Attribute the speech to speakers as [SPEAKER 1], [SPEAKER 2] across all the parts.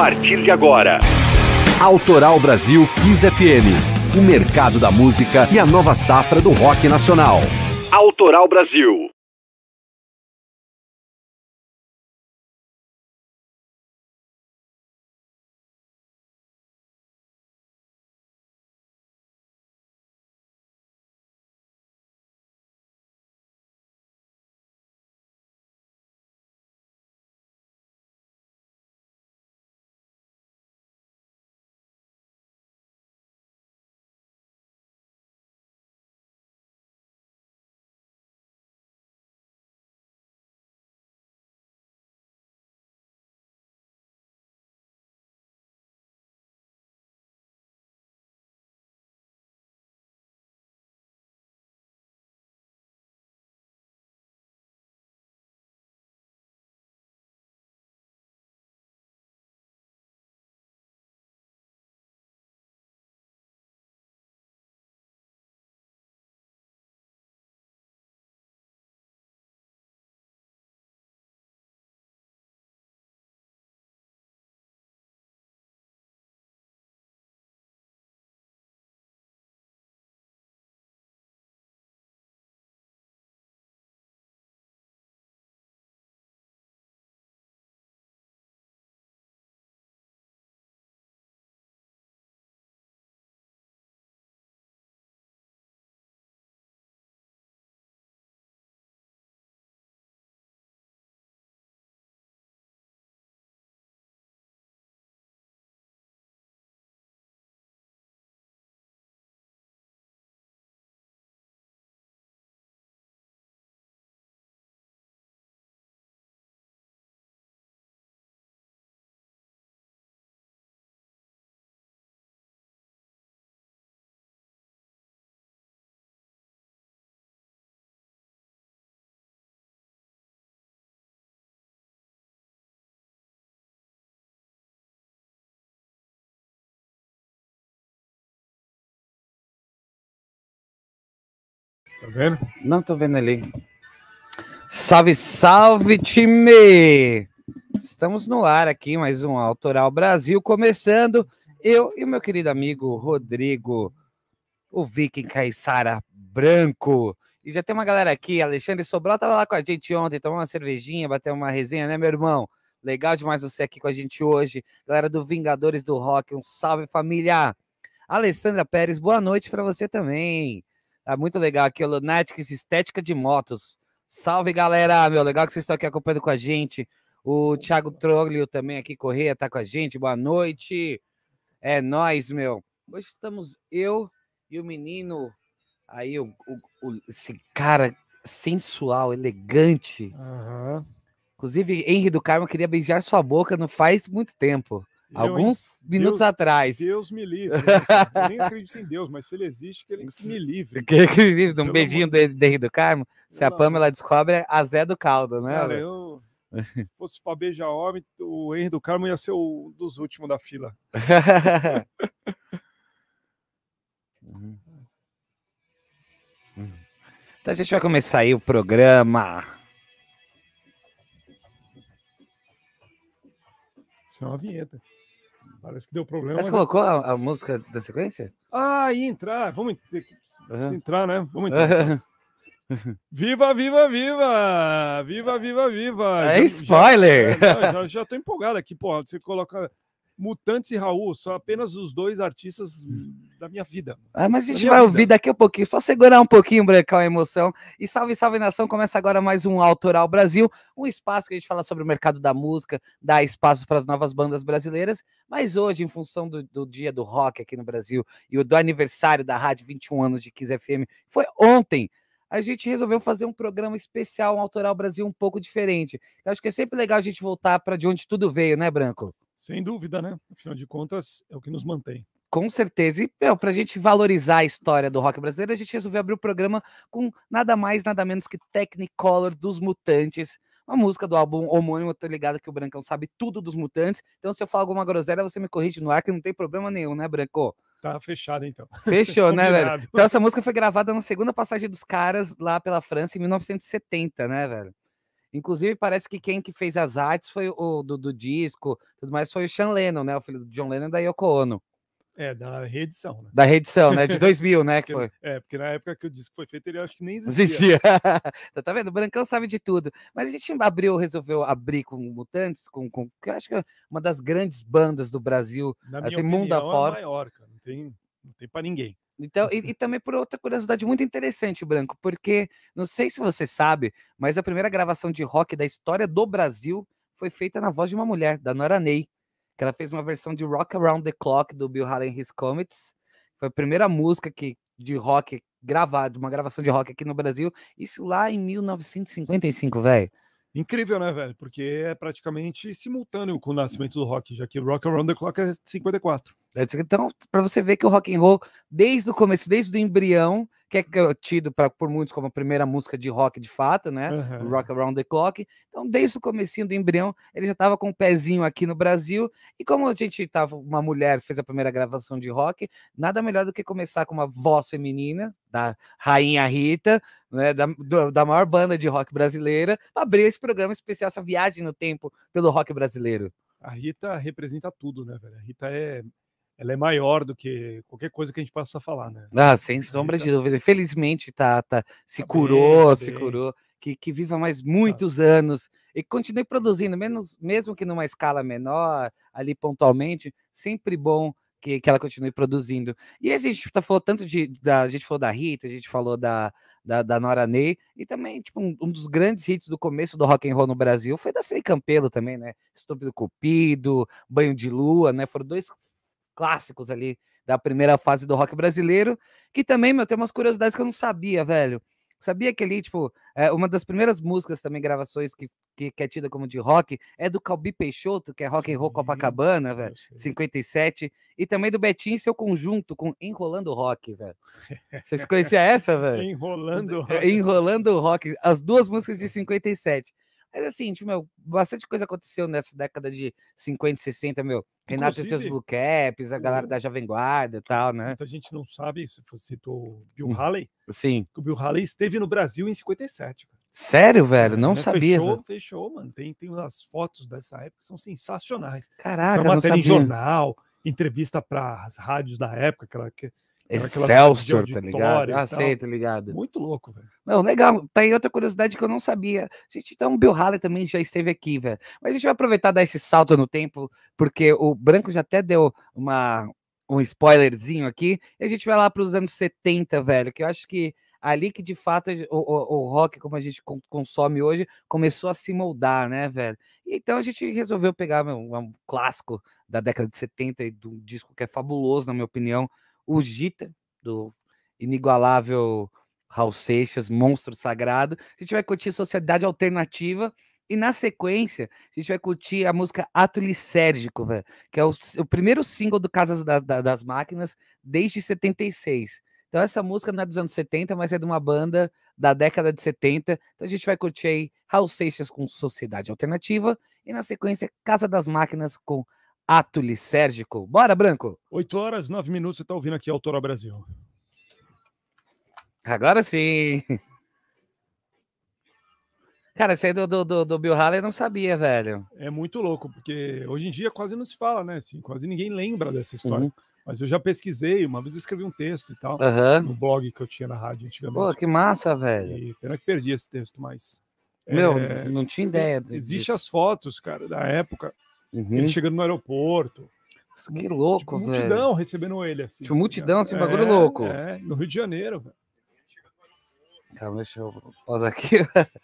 [SPEAKER 1] partir de agora. Autoral Brasil Kiss FM. O mercado da música e a nova safra do rock nacional. Autoral Brasil. Tá vendo? Não, tô vendo ali.
[SPEAKER 2] Salve, salve, time! Estamos no ar aqui, mais um Autoral Brasil, começando. Eu e meu querido amigo Rodrigo, o Viking Caissara Branco. E já tem uma galera aqui, Alexandre Sobral tava lá com a gente ontem, tomou uma cervejinha, bateu uma resenha, né, meu irmão? Legal demais você aqui com a gente hoje. Galera do Vingadores do Rock, um salve família. Alessandra Pérez, boa noite para você também. Tá muito legal aqui, o Lunatics Estética de Motos. Salve, galera! Meu, legal que vocês estão aqui acompanhando com a gente. O Thiago Troglio também aqui, Correia, tá com a gente. Boa noite. É nós, meu. Hoje estamos eu e o menino aí, o, o, o esse cara sensual, elegante. Uhum. Inclusive, Henri do Carmo queria beijar sua boca não faz muito tempo. Alguns eu, minutos Deus, atrás. Deus
[SPEAKER 1] me livre. Eu nem acredito em Deus, mas se ele existe, que ele me livre. Que ele me livre. Um eu beijinho
[SPEAKER 2] não... do Henrique do Carmo. Se a Pamela descobre, é a Zé do caldo, né? Cara,
[SPEAKER 1] eu... Se fosse para beijar homem, o Henrique do Carmo ia ser um dos últimos da fila.
[SPEAKER 2] então tá, a gente vai começar aí o programa.
[SPEAKER 1] Isso é uma vinheta. Parece que deu problema. Você né? colocou
[SPEAKER 2] a, a, música da sequência?
[SPEAKER 1] Ah, ia entrar. Vamos uhum. entrar, né? Vamos entrar. Viva, viva, viva! Viva, viva, viva! É já, spoiler! Já, é, já, já, tô empolgado aqui, porra. Você coloca Mutantes e Raul são apenas os dois artistas da minha vida. Ah,
[SPEAKER 2] mas a gente vai vida. ouvir daqui a pouquinho, só segurar um pouquinho, Brancão, a emoção. E salve, salve nação, começa agora mais um Autoral Brasil, um espaço que a gente fala sobre o mercado da música, dá espaço para as novas bandas brasileiras, mas hoje, em função do, do dia do rock aqui no Brasil e do aniversário da rádio 21 anos de 15 FM, foi ontem, a gente resolveu fazer um programa especial, um Autoral Brasil um pouco diferente. Eu acho que é sempre legal a gente voltar para de onde tudo veio, né, Branco?
[SPEAKER 1] Sem dúvida, né? Afinal de contas, é o que nos mantém.
[SPEAKER 2] Com certeza. E para a gente valorizar a história do rock brasileiro, a gente resolveu abrir o programa com nada mais, nada menos que Technicolor dos Mutantes. Uma música do álbum homônimo, tô ligado que o Brancão sabe tudo dos mutantes. Então, se eu falar alguma groselha, você me corrige no ar, que não tem problema nenhum, né, Branco?
[SPEAKER 1] Tá fechado, então. Fechou, né, velho? Então, essa
[SPEAKER 2] música foi gravada na segunda passagem dos caras lá pela França em 1970, né, velho? Inclusive, parece que quem que fez as artes foi o do, do disco, tudo mais, foi o Sean Lennon, né? O filho do John Lennon e da Yoko Ono.
[SPEAKER 1] É, da reedição, né?
[SPEAKER 2] Da reedição, né? De 2000, né? que foi.
[SPEAKER 1] É, porque na época que o disco foi feito, ele acho que nem existia. Existia. então, tá vendo? O Brancão
[SPEAKER 2] sabe de tudo. Mas a gente abriu, resolveu abrir com Mutantes, com, com que eu acho que é uma das grandes bandas do Brasil, na assim, minha mundo é afora. É
[SPEAKER 1] maior, cara. Não tem, não tem pra ninguém.
[SPEAKER 2] Então, e, e, também por outra curiosidade muito interessante, Branco, porque não sei se você sabe, mas a primeira gravação de rock da história do Brasil foi feita na voz de uma mulher, da Nora Ney, que ela fez uma versão de Rock Around the Clock do Bill Haley and His Comets. Foi a primeira música que, de rock gravada, uma gravação de rock aqui no Brasil, isso lá em 1955, velho.
[SPEAKER 1] Incrível, né, velho? Porque é praticamente simultâneo com o nascimento do rock, já que Rock Around the Clock é 54. Né, então, para você ver que o rock and roll, desde o
[SPEAKER 2] começo, desde o embrião, que é uhum. tido pra, por muitos como a primeira música de rock de fato, né? Uhum. Rock Around the Clock. Então, desde o comecinho do embrião, ele já estava com o um pezinho aqui no Brasil. E como a gente tava, uma mulher fez a primeira gravação de rock, nada melhor do que começar com uma voz feminina, da Rainha Rita, né? Da, do, da maior banda de rock brasileira, para abrir esse programa especial, essa viagem no tempo pelo rock brasileiro.
[SPEAKER 1] A Rita representa tudo, né, velho? A Rita é ela é maior do que qualquer coisa que a gente possa falar, né? Ah, sem sombra de tá dúvida.
[SPEAKER 2] Felizmente, Tata tá, tá, se tá curou, bem, se bem. curou. Que, que viva mais muitos tá. anos e continue produzindo, menos, mesmo que numa escala menor, ali pontualmente, sempre bom que, que ela continue produzindo. E a gente tá, falou tanto de. Da, a gente falou da Rita, a gente falou da, da, da Nora Ney, e também, tipo, um, um, dos grandes hits do começo do rock and roll no Brasil foi da Cine Campelo também, né? Estúpido Cupido, Banho de Lua, né? Foram dois clássicos ali da primeira fase do rock brasileiro, que também, meu, tem umas curiosidades que eu não sabia, velho. Sabia que ali, tipo, é, uma das primeiras músicas também, gravações que, que, que, é tida como de rock, é do Calbi Peixoto, que é Rock sim, and Roll Copacabana, sim, velho, sim. 57, e também do Betinho seu conjunto com Enrolando Rock, velho.
[SPEAKER 1] Vocês conheciam essa, velho? Enrolando Rock.
[SPEAKER 2] Enrolando Rock, as duas músicas de 57. Mas assim, tipo, meu, bastante coisa aconteceu nessa década de 50, 60, meu. Renato e seus Blue Caps, a galera da Jovem Guarda e tal, né?
[SPEAKER 1] Muita gente não sabe, se você citou Bill hum, Haley. Sim. Que o Bill Haley esteve no Brasil em 57, Sério,
[SPEAKER 2] velho? Não né, sabia. Fechou, velho.
[SPEAKER 1] fechou, mano. Tem, tem umas fotos dessa época que são sensacionais. Caraca, Essa É não sabia. em jornal, entrevista para as rádios da época, aquela que Excelsior, tá ligado? Ah, sei, tá ligado? Muito louco, velho.
[SPEAKER 2] Não, legal. Tá aí outra curiosidade que eu não sabia. A gente, então, o Bill Haley também já esteve aqui, velho. Mas a gente vai aproveitar dar esse salto no tempo, porque o Branco já até deu uma, um spoilerzinho aqui. E a gente vai lá para os anos 70, velho, que eu acho que ali que de fato o, o, o, rock, como a gente consome hoje, começou a se moldar, né, velho? Então a gente resolveu pegar meu, um, clássico da década de 70 e do um disco que é fabuloso, na minha opinião, o Gita, do inigualável Raul Seixas, monstro sagrado. A gente vai curtir Sociedade Alternativa. E na sequência, a gente vai curtir a música Ato Lisérgico, que é o, o, primeiro single do Casas da, da, das Máquinas desde 76. Então essa música não é dos anos 70, mas é de uma banda da década de 70. Então a gente vai curtir aí Raul Seixas com Sociedade Alternativa e na sequência Casa das Máquinas com
[SPEAKER 1] ato lisérgico. Bora, Branco! 8 horas, 9 minutos, você está ouvindo aqui Autora Brasil.
[SPEAKER 2] Agora sim! Cara, esse aí do, do, do, do Bill Haley eu não sabia, velho.
[SPEAKER 1] É muito louco, porque hoje em dia quase não se fala, né? Assim, quase ninguém lembra dessa história. Uhum. Mas eu já pesquisei, uma vez eu escrevi um texto e tal, uhum. no blog que eu tinha na rádio antigamente. Pô, que massa, velho. E pena que perdi esse texto, mas. Meu, é... não tinha ideia. Existem as fotos, cara, da época Uhum. Ele chegando no aeroporto. Que louco, tipo, velho. Multidão recebendo ele. Assim, tipo, tá multidão, assim, é, bagulho louco. É, no Rio de Janeiro, velho.
[SPEAKER 2] Calma, deixa eu pausar aqui.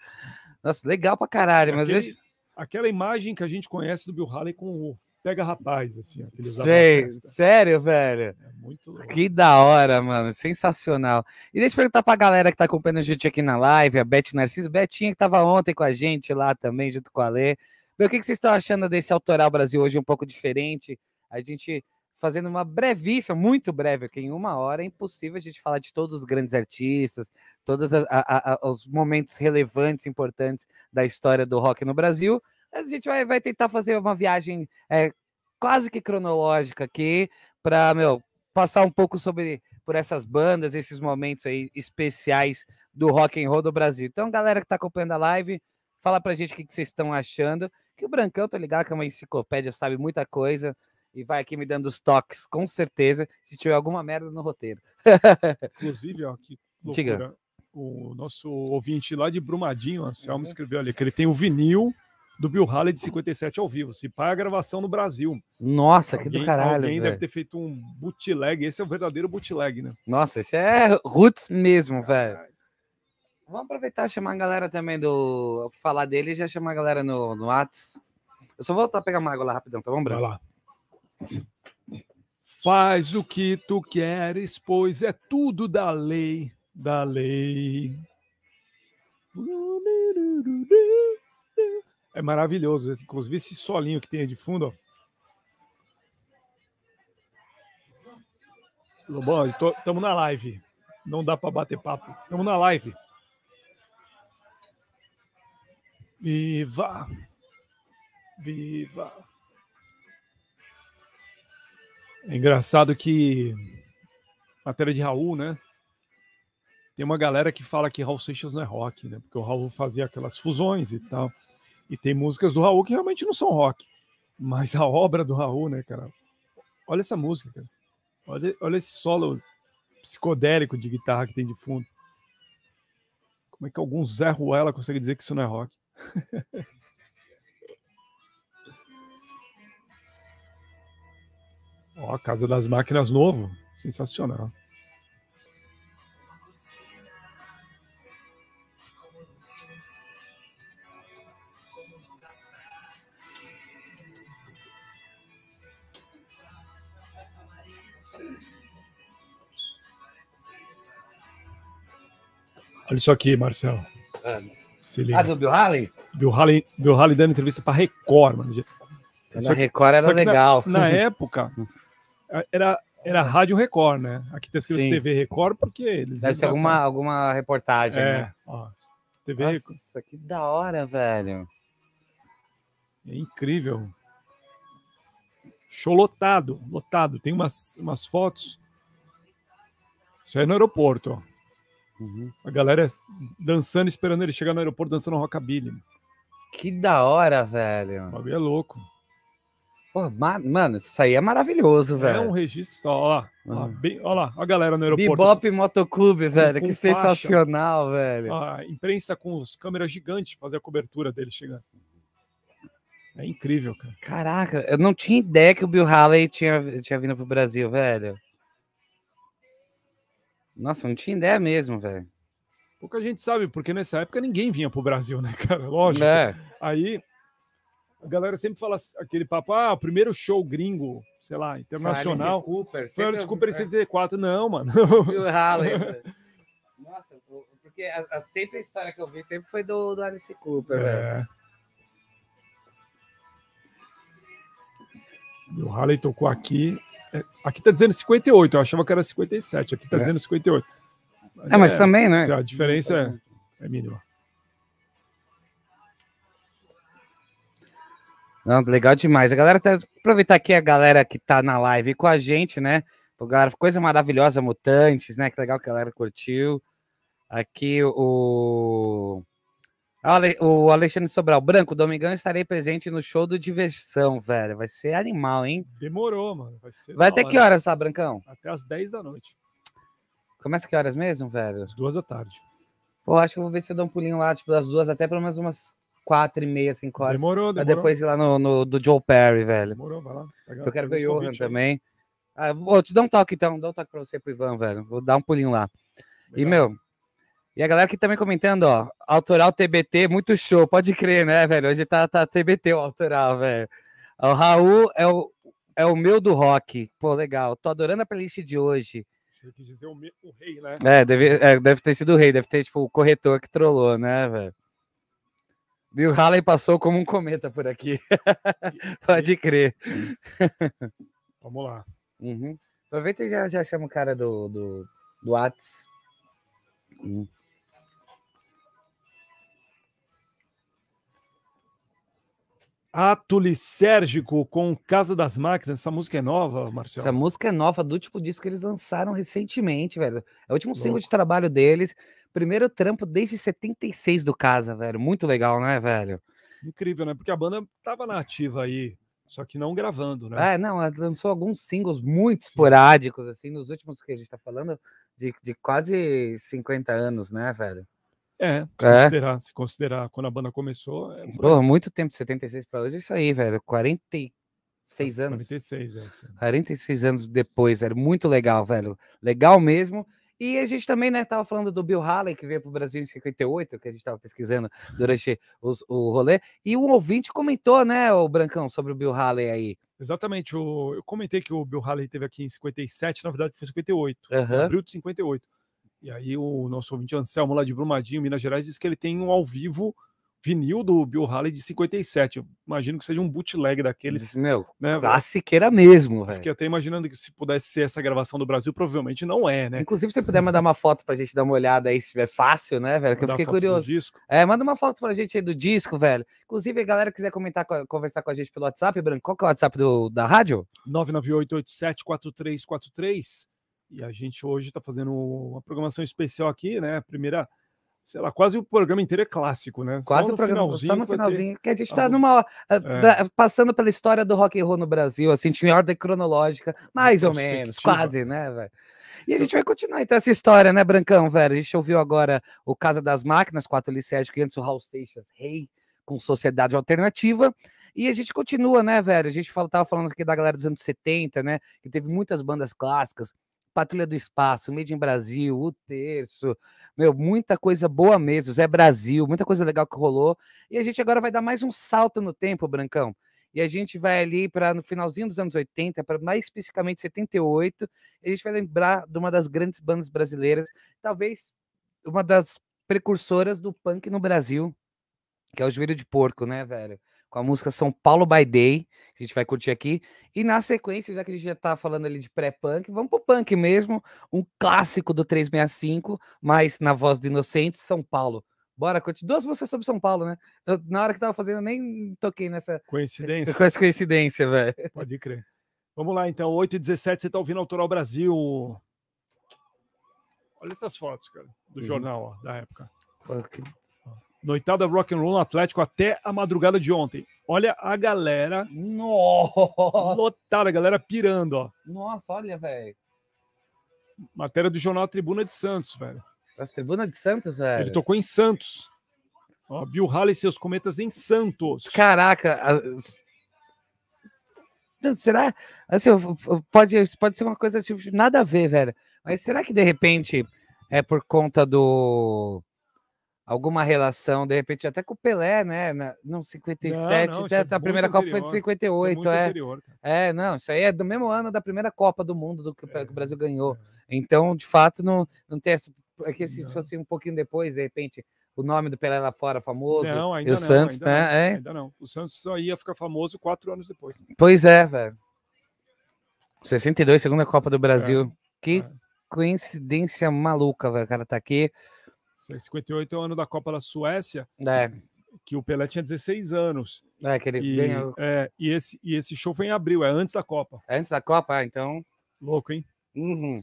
[SPEAKER 2] Nossa, legal pra caralho, Aquele, mas deixa...
[SPEAKER 1] Aquela imagem que a gente conhece do Bill Haley com o Pega Rapaz, assim. Sei,
[SPEAKER 2] sério, velho? É muito louco. Que da hora, mano, sensacional. E deixa eu perguntar pra galera que tá acompanhando a gente aqui na live, a Beth Narciso, Betinha que tava ontem com a gente lá também, junto com a Lê. Meu, o que, vocês estão achando desse Autoral Brasil hoje um pouco diferente? A gente fazendo uma brevíssima, muito breve, porque em uma hora é impossível a gente falar de todos os grandes artistas, todos a, a, a, os momentos relevantes, importantes da história do rock no Brasil. a gente vai, vai tentar fazer uma viagem é, quase que cronológica aqui, para, meu, passar um pouco sobre por essas bandas, esses momentos aí especiais do rock and roll do Brasil. Então, galera que está acompanhando a live, fala para gente o que vocês estão achando. Que o Brancão, tô ligado, que é uma enciclopédia, sabe muita coisa e vai aqui me dando os toques, com certeza, se tiver alguma merda no roteiro.
[SPEAKER 1] Inclusive, ó, que loucura. Diga. O nosso ouvinte lá de Brumadinho, Anselmo, uhum. escreveu ali que ele tem o vinil do Bill Haley de 57 ao vivo. Se pá, a gravação no Brasil.
[SPEAKER 2] Nossa, alguém, que do caralho. Alguém véio. deve
[SPEAKER 1] ter feito um bootleg. Esse é o verdadeiro bootleg, né?
[SPEAKER 2] Nossa, esse é roots mesmo, velho.
[SPEAKER 1] Vamos aproveitar e chamar a galera também do.
[SPEAKER 2] Falar dele e já chamar a galera no, no atos. Eu só vou voltar a pegar uma água lá rapidão, tá bom, Bruno? Vai lá.
[SPEAKER 1] Faz o que tu queres, pois é tudo da lei, da lei. É maravilhoso, inclusive esse solinho que tem aí de fundo, ó. Lobão, estamos na live. Não dá para bater papo. Estamos na live. Viva! Viva! É engraçado que matéria de Raul, né? Tem uma galera que fala que Raul Seixas não é rock, né? Porque o Raul fazia aquelas fusões e tal. E tem músicas do Raul que realmente não são rock. Mas a obra do Raul, né, cara? Olha essa música, cara. Olha, olha esse solo psicodélico de guitarra que tem de fundo. Como é que algum Zé Ruela consegue dizer que isso não é rock? Ó, Casa das Máquinas novo. Sensacional. Olha isso aqui, Marcelo. É. Se liga. Ah, do Bill Haley? Bill Haley, Bill dando entrevista para Record, mano. Só Record era legal. Na, na época, era, era Rádio Record, né? Aqui tá escrito Sim. TV Record porque eles. Deve ser alguma, alguma
[SPEAKER 2] reportagem.
[SPEAKER 1] É, né? ó,
[SPEAKER 2] TV Nossa, Record. que da
[SPEAKER 1] hora, velho. É incrível. Show lotado, lotado. Tem umas, umas fotos. Isso aí é no aeroporto, ó. Uhum. A galera dançando, esperando ele chegar no aeroporto, dançando rockabilly. Que da hora, velho. O bagulho é louco. Pô,
[SPEAKER 2] mano, isso aí é maravilhoso, é velho. É um
[SPEAKER 1] registro, ó lá. Uhum. lá, a galera no aeroporto. Bebop
[SPEAKER 2] Motoclube, velho. Com que faixa. sensacional, velho. A
[SPEAKER 1] imprensa com os câmeras gigantes fazer a cobertura dele chegando.
[SPEAKER 2] É incrível, cara. Caraca, eu não tinha ideia que o Bill Haley tinha, tinha vindo pro Brasil, velho. Nossa, não tinha ideia mesmo, velho.
[SPEAKER 1] Pouca gente sabe, porque nessa época ninguém vinha pro Brasil, né, cara? Lógico. É. Aí a galera sempre fala aquele papo, ah, o primeiro show gringo, sei lá, internacional. Alice Cooper. Foi Alice Cooper em 74. É. Não, mano. E o Halley.
[SPEAKER 2] Né? Nossa, porque a, sempre a história que eu vi sempre foi do, do Alice
[SPEAKER 1] Cooper, é. velho. E o Halley tocou aqui Aqui tá dizendo 58, eu achava que era 57, aqui tá é. dizendo 58. Mas é, mas é, também, né? A diferença é, é mínima.
[SPEAKER 2] Não, legal demais. A galera tá. Aproveitar aqui a galera que tá na live com a gente, né? Pô, galera, coisa maravilhosa, mutantes, né? Que legal que a galera curtiu. Aqui o o Alexandre Sobral, Branco, Domingão estarei presente no show do Diversão, velho. Vai ser animal, hein?
[SPEAKER 1] Demorou, mano. Vai, ser Vai até hora. que horas tá, Brancão? Até as 10 da noite.
[SPEAKER 2] Começa que horas mesmo, velho? As duas da tarde. Pô, acho que eu vou ver se eu dou um pulinho lá, tipo, das duas até pelo menos umas quatro e meia, cinco horas. Demorou, demorou. Pra depois ir lá no, no, do Joe Perry, velho. Demorou, vai lá. eu quero ver o Johan também. Ah, vou te dar um toque, então. Dá um toque pra você pro Ivan, velho. Vou dar um pulinho lá. Legal. E, meu, e a galera aqui também tá comentando, ó, autoral TBT, muito show, pode crer, né, velho? Hoje tá, tá TBT o autoral, velho. O Raul é o, é o meu do rock. Pô, legal. Tô adorando a playlist de hoje.
[SPEAKER 1] Ele quis dizer o, meu, o rei, né? É
[SPEAKER 2] deve, é, deve ter sido o rei, deve ter, tipo, o corretor que trollou, né, velho? Bill Haley passou como um cometa por aqui. pode crer. Vamos lá. Uhum. Aproveita e já, já chama o cara do, do, do
[SPEAKER 1] Whats. Hum. Atulissérgico com Casa das Máquinas. Essa música é nova, Marcelo? Essa música é nova do tipo disco que eles lançaram recentemente, velho.
[SPEAKER 2] É o último Louco. single de trabalho deles. Primeiro trampo desde 76 do Casa, velho. Muito legal, né, velho?
[SPEAKER 1] Incrível, né? Porque a banda tava na ativa aí, só que não gravando, né? É,
[SPEAKER 2] não, ela lançou alguns singles muito esporádicos,
[SPEAKER 1] assim, nos últimos que a gente tá falando, de,
[SPEAKER 2] de quase 50 anos, né, velho? É, se é. considerar,
[SPEAKER 1] se considerar quando a banda começou. É... Pô, muito tempo, 76 para hoje, é isso aí, velho. 46 anos. 46, é.
[SPEAKER 2] 46 anos depois, era muito legal, velho. Legal mesmo. E a gente também, né, tava falando do Bill Haley, que veio pro Brasil em 58, que a gente tava pesquisando durante os, o rolê. E um ouvinte comentou, né, o Brancão, sobre o Bill Haley aí.
[SPEAKER 1] Exatamente. O, eu comentei que o Bill Haley teve aqui em 57, na verdade foi 58. Uhum. Abril de 58. E aí o nosso ouvinte Anselmo lá de Brumadinho, Minas Gerais, disse que ele tem um ao vivo vinil do Bill Haley de 57. Eu imagino que seja um bootleg daqueles. Meu, né, classiqueira
[SPEAKER 2] mesmo, velho.
[SPEAKER 1] Fiquei até imaginando que se pudesse ser essa gravação do Brasil, provavelmente não é, né? Inclusive, se você puder mandar uma foto pra gente dar uma olhada aí, se tiver fácil, né, velho? Que eu fiquei curioso. É, manda uma foto pra gente aí
[SPEAKER 2] do disco, velho. Inclusive, a galera quiser comentar, conversar com a gente pelo WhatsApp, Branco, qual que é o WhatsApp do, da rádio?
[SPEAKER 1] 998874343. E a gente hoje está fazendo uma programação especial aqui, né? A primeira, sei lá, quase o programa inteiro é clássico, né? Quase o programa, finalzinho, só no finalzinho. Ter... Que a gente está numa.
[SPEAKER 2] Ah, é. passando pela história do rock and roll no Brasil, assim, tinha ordem cronológica, mais ou menos, quase, né, velho? E a gente vai continuar então essa história, né, Brancão, velho? A gente ouviu agora o Casa das Máquinas, 4 Licético, e antes o Raul Seixas, rei, com Sociedade Alternativa. E a gente continua, né, velho? A gente fala, tava falando aqui da galera dos anos 70, né? Que teve muitas bandas clássicas. Patrulha do Espaço, Made in Brasil, O Terço, meu, muita coisa boa mesmo, Zé Brasil, muita coisa legal que rolou. E a gente agora vai dar mais um salto no tempo, Brancão. E a gente vai ali para no finalzinho dos anos 80, para mais especificamente 78, a gente vai lembrar de uma das grandes bandas brasileiras, talvez uma das precursoras do punk no Brasil, que é o Joelho de Porco, né, velho? com a música São Paulo by Day, que a gente vai curtir aqui. E na sequência, já que a gente já tá falando ali de pré-punk, vamos pro punk mesmo, um clássico do 365, mas na voz do Inocente, São Paulo. Bora, curtir duas músicas sobre São Paulo, né?
[SPEAKER 1] Eu, na hora que tava fazendo, eu nem toquei nessa. Coincidência. Com essa
[SPEAKER 2] coincidência, velho. Pode crer.
[SPEAKER 1] Vamos lá, então, 8 e 17 você tá ouvindo Autoral Brasil. Olha essas fotos, cara, do uhum. jornal ó, da época. Pô, Noitada Rock and Roll no Atlético até a madrugada de ontem. Olha a galera. Nossa! Lotada, a galera pirando, ó.
[SPEAKER 2] Nossa, olha, velho.
[SPEAKER 1] Matéria do jornal Tribuna de Santos, velho. As Tribuna de Santos, velho. Ele tocou em Santos. Ó, Bill Halley e seus cometas em Santos. Caraca,
[SPEAKER 2] Será? Assim, pode, pode ser uma coisa tipo, nada a ver, velho. Mas será que de repente é por conta do alguma relação, de repente, até com o Pelé, né? Na, não, 57, não, não, até, é a primeira Copa foi de 58, é. é. Anterior, é, não, isso aí é do mesmo ano da primeira Copa do Mundo do que, é. que o Brasil é, ganhou. É. Então, de fato, não, não tem essa. É que se fosse um pouquinho depois, de repente, o nome do Pelé lá fora famoso. Não, ainda e o não, Santos, ainda né? Não, é. Ainda
[SPEAKER 1] não. O Santos só ia ficar famoso quatro anos depois. Pois é, velho.
[SPEAKER 2] 62, segunda Copa do é, Brasil. Que coincidência
[SPEAKER 1] maluca, velho. O cara tá aqui. 58 é o ano da Copa da Suécia. É. Que o Pelé tinha 16 anos. É, que ele e, É, e, esse, e esse show foi em abril, é antes da Copa. É antes da Copa, ah, então. Louco, hein? Uhum.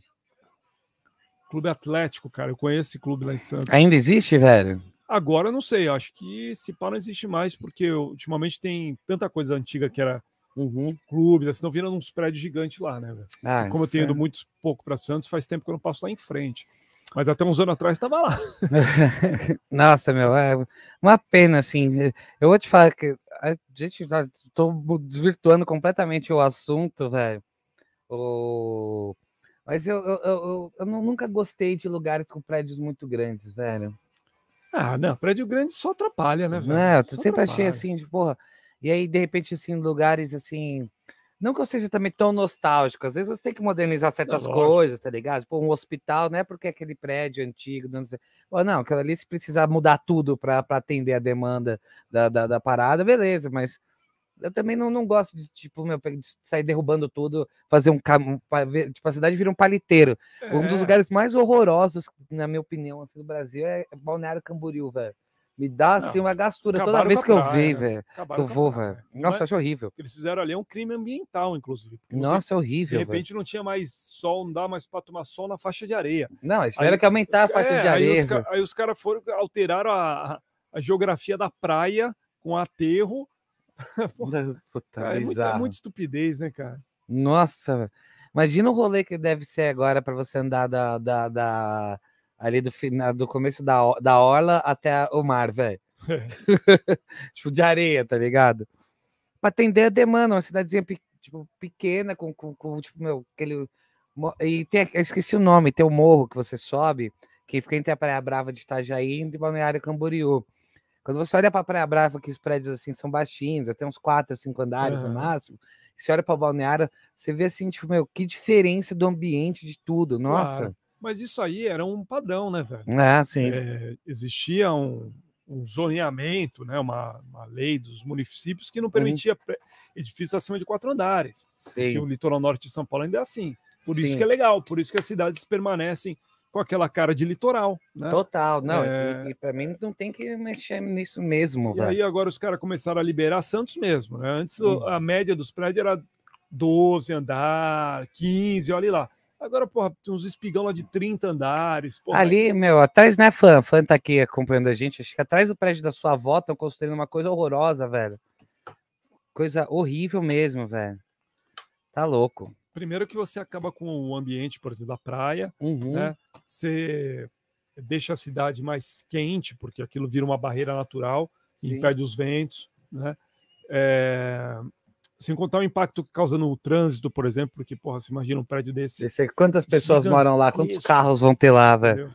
[SPEAKER 1] Clube Atlético, cara. Eu conheço esse clube lá em Santos. Ainda existe, velho? Agora não sei. Acho que se pá não existe mais, porque ultimamente tem tanta coisa antiga que era uhum. clubes, assim, não viram uns prédios gigantes lá, né, velho? Ah, Como eu tenho ido é. muito pouco para Santos, faz tempo que eu não passo lá em frente.
[SPEAKER 2] Mas até uns anos atrás estava lá. Nossa, meu, é uma pena, assim. Eu vou te falar que a gente tá tô desvirtuando completamente o assunto, velho. O... Mas eu, eu, eu, eu, nunca gostei de lugares com prédios muito grandes, velho. Ah, não, prédio grande só atrapalha, né, velho? Não, eu só sempre atrapalha. achei assim, de porra. E aí, de repente, assim, lugares assim, não que eu seja também tão nostálgico, às vezes você tem que modernizar certas não, coisas, tá ligado? Tipo, um hospital, não é porque é aquele prédio antigo, não sei. Ou não, aquela ali se precisar mudar tudo para atender a demanda da, da, da, parada, beleza, mas eu também não, não gosto de, tipo, meu, de sair derrubando tudo, fazer um, um Tipo, a cidade vira um paliteiro. É. Um dos é. lugares mais horrorosos, na minha opinião, assim, do Brasil é Balneário Camboriú, velho. Me dá não, assim uma gastura toda vez que eu vejo, né? velho. Eu vou, velho. É Nossa, é, acho horrível. Eles
[SPEAKER 1] fizeram ali é um crime ambiental, inclusive. Nossa, é horrível. De repente véio. não tinha mais sol, não dá mais para tomar sol na faixa de areia. Não, Aí era que aumentar a faixa é, de areia. Aí os, aí os caras foram alteraram a, a, geografia da praia com aterro. Puta, cara, é, muita, é muita estupidez, né, cara?
[SPEAKER 2] Nossa, Imagina o rolê que deve ser agora para você andar da, da, da ali do, final, do começo da, da orla até o mar, velho. tipo, de areia, tá ligado? Pra atender a demanda, uma cidadezinha pe tipo, pequena, com, com, com, tipo, meu, aquele. E tem, eu esqueci o nome, tem o morro que você sobe, que fica entre a Praia Brava de Itajaí e Balneário Camboriú. Quando você olha pra Praia Brava, que os prédios assim são baixinhos, até uns quatro, cinco andares uhum. no máximo, você olha pra Balneário, você vê assim, tipo, meu, que diferença do ambiente de tudo, nossa. Claro.
[SPEAKER 1] Mas isso aí era um padrão, né, velho? É, sim. É, existia um, um zoneamento, né, uma, uma, lei dos municípios que não uhum. permitia uhum. edifícios acima de quatro andares. Sim. o litoral norte de São Paulo ainda é assim. Por Sim. isso que é legal, por isso que as cidades permanecem com aquela cara de litoral. Né? Total, não, é... e, eh, e para mim não tem que mexer
[SPEAKER 2] nisso mesmo.
[SPEAKER 1] E aí agora os caras começaram a liberar Santos mesmo, né? Antes hum. a média dos prédios era 12 andar, 15, olha lá. Agora, porra, tem uns espigão lá de 30 andares. Porra.
[SPEAKER 2] Ali, meu, atrás, né, Fã? Fã tá aqui acompanhando a gente. Acho que
[SPEAKER 1] atrás do prédio da sua avó estão construindo
[SPEAKER 2] uma coisa horrorosa, velho. Coisa horrível mesmo, velho. Tá louco.
[SPEAKER 1] Primeiro que você acaba com o ambiente, por exemplo, da praia, uhum. né? Você deixa a cidade mais quente, porque aquilo vira uma barreira natural, e impede os ventos, né? É sem contar o impacto que causa no trânsito, por exemplo, porque, porra, se imagina um prédio desse. quantas pessoas gigante, moram lá? Quantos isso, carros vão ter lá, velho?